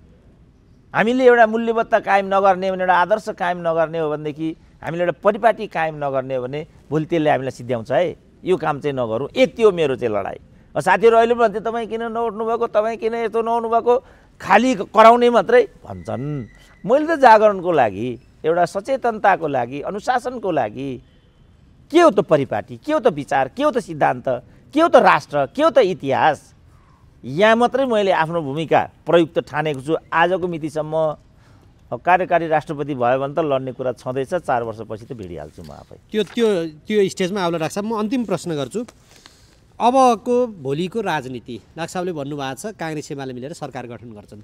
हामीले एउटा मूल्यवत्ता कायम नगर्ने भने एउटा आदर्श कायम नगर्ने हो भनेदेखि हामीले एउटा परिपाटी कायम नगर्ने हो भने भोलि त्यसले हामीलाई सिद्ध्याउँछ है यो काम चाहिँ नगरौँ ए त्यो मेरो चाहिँ लडाइँ साथीहरू अहिले पनि भन्थे तपाईँ किन नउठ्नु भएको तपाईँ किन यस्तो भएको खालि कराउने मात्रै भन्छन् मैले त जागरणको लागि एउटा सचेतनताको लागि अनुशासनको लागि के हो त परिपाटी के हो त विचार के हो त सिद्धान्त के हो त राष्ट्र के हो त इतिहास यहाँ मात्रै मैले आफ्नो भूमिका प्रयुक्त ठानेको छु आजको मितिसम्म कार्यकारी राष्ट्रपति भयो भने त लड्ने कुरा छँदैछ चार वर्षपछि त भिडिहाल्छु म आफै त्यो त्यो त्यो स्टेजमा आउला डाक्टर म अन्तिम प्रश्न गर्छु अबको भोलिको राजनीति डाक्टर साहबले भन्नुभएको छ काङ्ग्रेस एमाले मिलेर सरकार गठन गर्छन्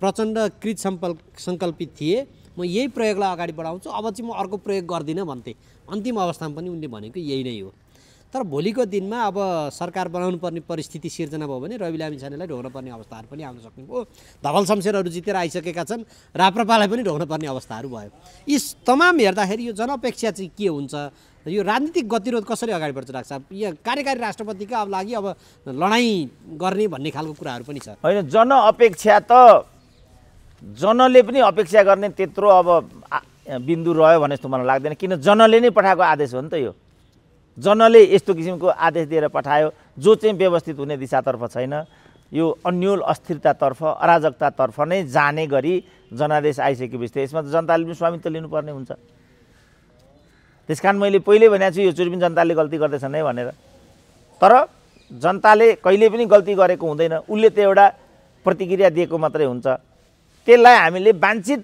प्रचण्ड कृत सम्पल सङ्कल्पित थिए म यही प्रयोगलाई अगाडि बढाउँछु अब चाहिँ म अर्को प्रयोग गर्दिनँ भन्थेँ अन्तिम अवस्थामा पनि उनले भनेको यही नै हो तर भोलिको दिनमा अब सरकार बनाउनु पर्ने परिस्थिति सिर्जना भयो भने रवि लामी छानेलाई ढोग्न पर्ने अवस्थाहरू पनि आउन सक्ने भयो धवल शमशेरहरू जितेर आइसकेका छन् राप्रपालाई पनि ढोग्न पर्ने अवस्थाहरू भयो यी तमाम हेर्दाखेरि यो जनअपेक्षा चाहिँ के हुन्छ यो राजनीतिक गतिरोध कसरी अगाडि बढ्छ राख्छ यहाँ कार्यकारी राष्ट्रपतिका अब लागि अब लडाइँ गर्ने भन्ने खालको कुराहरू पनि छ होइन जनअपेक्षा त जनले पनि अपेक्षा गर्ने त्यत्रो अब बिन्दु रह्यो भने जस्तो मलाई लाग्दैन किन जनले नै पठाएको आदेश हो नि त यो जनले यस्तो किसिमको आदेश दिएर पठायो जो चाहिँ व्यवस्थित हुने दिशातर्फ छैन यो अन्यल अस्थिरतातर्फ अराजकतातर्फ नै जाने गरी जनादेश आइसकेपछि त यसमा त जनताले पनि स्वामित्व लिनुपर्ने हुन्छ त्यस कारण मैले पहिल्यै भनेको छु यो पनि जनताले गल्ती गर्दैछन् है भनेर तर जनताले कहिले पनि गल्ती गरेको हुँदैन उसले त एउटा प्रतिक्रिया दिएको मात्रै हुन्छ त्यसलाई हामीले वाञ्छित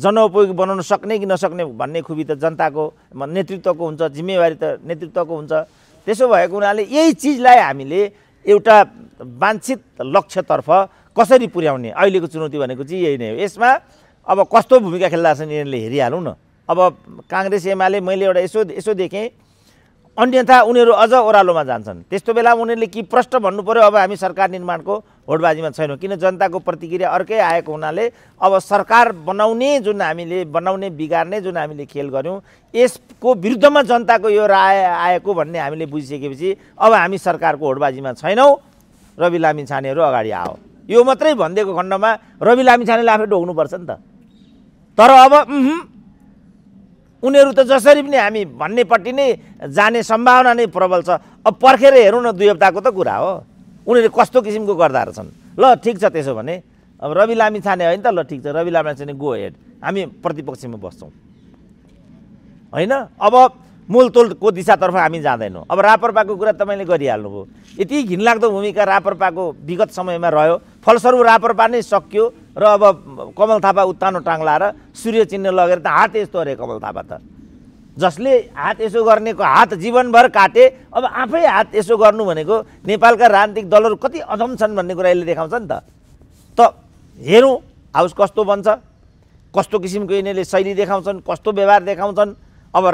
जनउपयोगी बनाउन सक्ने कि नसक्ने भन्ने खुबी त जनताको नेतृत्वको हुन्छ जिम्मेवारी त नेतृत्वको हुन्छ त्यसो भएको हुनाले यही चिजलाई हामीले एउटा वाञ्छित लक्ष्यतर्फ कसरी पुर्याउने अहिलेको चुनौती भनेको चाहिँ यही नै हो यसमा अब कस्तो भूमिका खेल्दा छन् यिनीहरूले हेरिहालौँ न अब काङ्ग्रेस एमाले मैले एउटा यसो यसो देखेँ अन्यथा उनीहरू अझ ओह्रालोमा जान्छन् त्यस्तो बेला उनीहरूले के प्रश्न भन्नु पऱ्यो अब हामी सरकार निर्माणको होडबाजीमा छैनौँ किन जनताको प्रतिक्रिया अर्कै आएको हुनाले अब सरकार बनाउने जुन हामीले बनाउने बिगार्ने जुन हामीले खेल गऱ्यौँ यसको विरुद्धमा जनताको यो राय आएको भन्ने हामीले बुझिसकेपछि अब हामी सरकारको होडबाजीमा छैनौँ रवि लामी छानेहरू अगाडि आओ यो मात्रै भनिदिएको खण्डमा रवि लामी छानेले आफै ढोग्नुपर्छ नि त तर अब उनीहरू त जसरी पनि हामी भन्नेपट्टि नै जाने सम्भावना नै प्रबल छ अब पर्खेर हेरौँ न दुई हप्ताको त कुरा हो उनीहरूले कस्तो किसिमको गर्दा रहेछन् ल ठिक छ त्यसो भने अब रवि लामी छाने होइन त ल ठिक छ रवि लामी छाने गो हेड हामी प्रतिपक्षमा बस्छौँ होइन अब मूलतोलको दिशातर्फ हामी जाँदैनौँ अब रापरपाको कुरा तपाईँले गरिहाल्नुभयो यति घिनलाग्दो भूमिका रापरपाको विगत समयमा रह्यो फलस्वरूप रापरपा नै सकियो र अब कमल थापा उत्तानो टाङ्लाएर सूर्य चिन्ह लगेर त हात यस्तो अरे कमल थापा त जसले हात यसो गर्नेको हात जीवनभर काटे अब आफै हात यसो गर्नु भनेको नेपालका राजनीतिक दलहरू कति अधम छन् भन्ने कुरा यसले देखाउँछ नि त त हेरौँ हाउस कस्तो बन्छ कस्तो किसिमको यिनीहरूले शैली देखाउँछन् कस्तो व्यवहार देखाउँछन् अब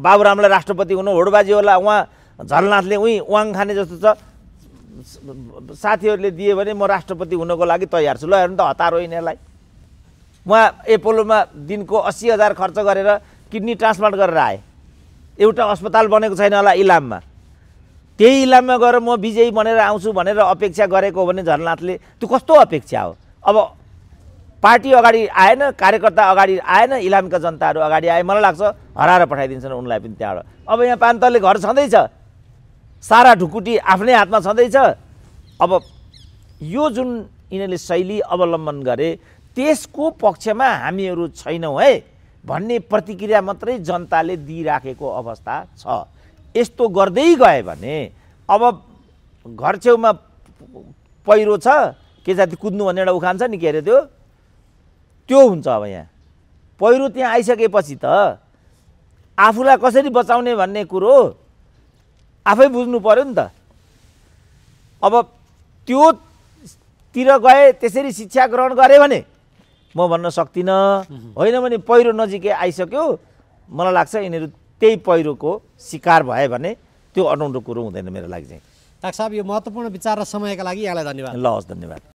बाबुरामलाई राष्ट्रपति हुनु होडबाजी होला उहाँ झलनाथले उहीँ वाङ खाने जस्तो छ साथीहरूले दिए भने म राष्ट्रपति हुनको लागि तयार छु ल हेर्नु त हतार हो यिनीहरूलाई उहाँ एपोलोमा दिनको अस्सी हजार खर्च गरेर किडनी ट्रान्सप्लान्ट गरेर आएँ एउटा अस्पताल बनेको छैन होला इलाममा त्यही इलाममा गएर म विजयी बनेर आउँछु भनेर अपेक्षा गरेको हो भने झरनाथले त्यो कस्तो अपेक्षा हो अब पार्टी अगाडि आएन कार्यकर्ता अगाडि आएन इलामका जनताहरू अगाडि आए मलाई लाग्छ हराएर पठाइदिन्छन् उनलाई पनि त्यहाँबाट अब यहाँ पान्तले घर छँदैछ सारा ढुकुटी आफ्नै हातमा छँदैछ अब यो जुन यिनीहरूले शैली अवलम्बन गरे त्यसको पक्षमा हामीहरू छैनौँ है भन्ने प्रतिक्रिया मात्रै जनताले दिइराखेको अवस्था छ यस्तो गर्दै गयो भने अब घर छेउमा पहिरो छ के जाति कुद्नु भन्ने एउटा उखान छ नि के अरे त्यो त्यो हुन्छ अब यहाँ पहिरो त्यहाँ आइसकेपछि त आफूलाई कसरी बचाउने भन्ने कुरो आफै बुझ्नु पऱ्यो नि त अब त्योतिर गए त्यसरी शिक्षा ग्रहण गरे भने म भन्न सक्दिनँ होइन भने पहिरो नजिकै आइसक्यो मलाई लाग्छ यिनीहरू त्यही पहिरोको शिकार भयो भने त्यो अनौठो कुरो हुँदैन मेरो लागि चाहिँ साहब यो महत्त्वपूर्ण विचार र समयका लागि यहाँलाई धन्यवाद ल हस् धन्यवाद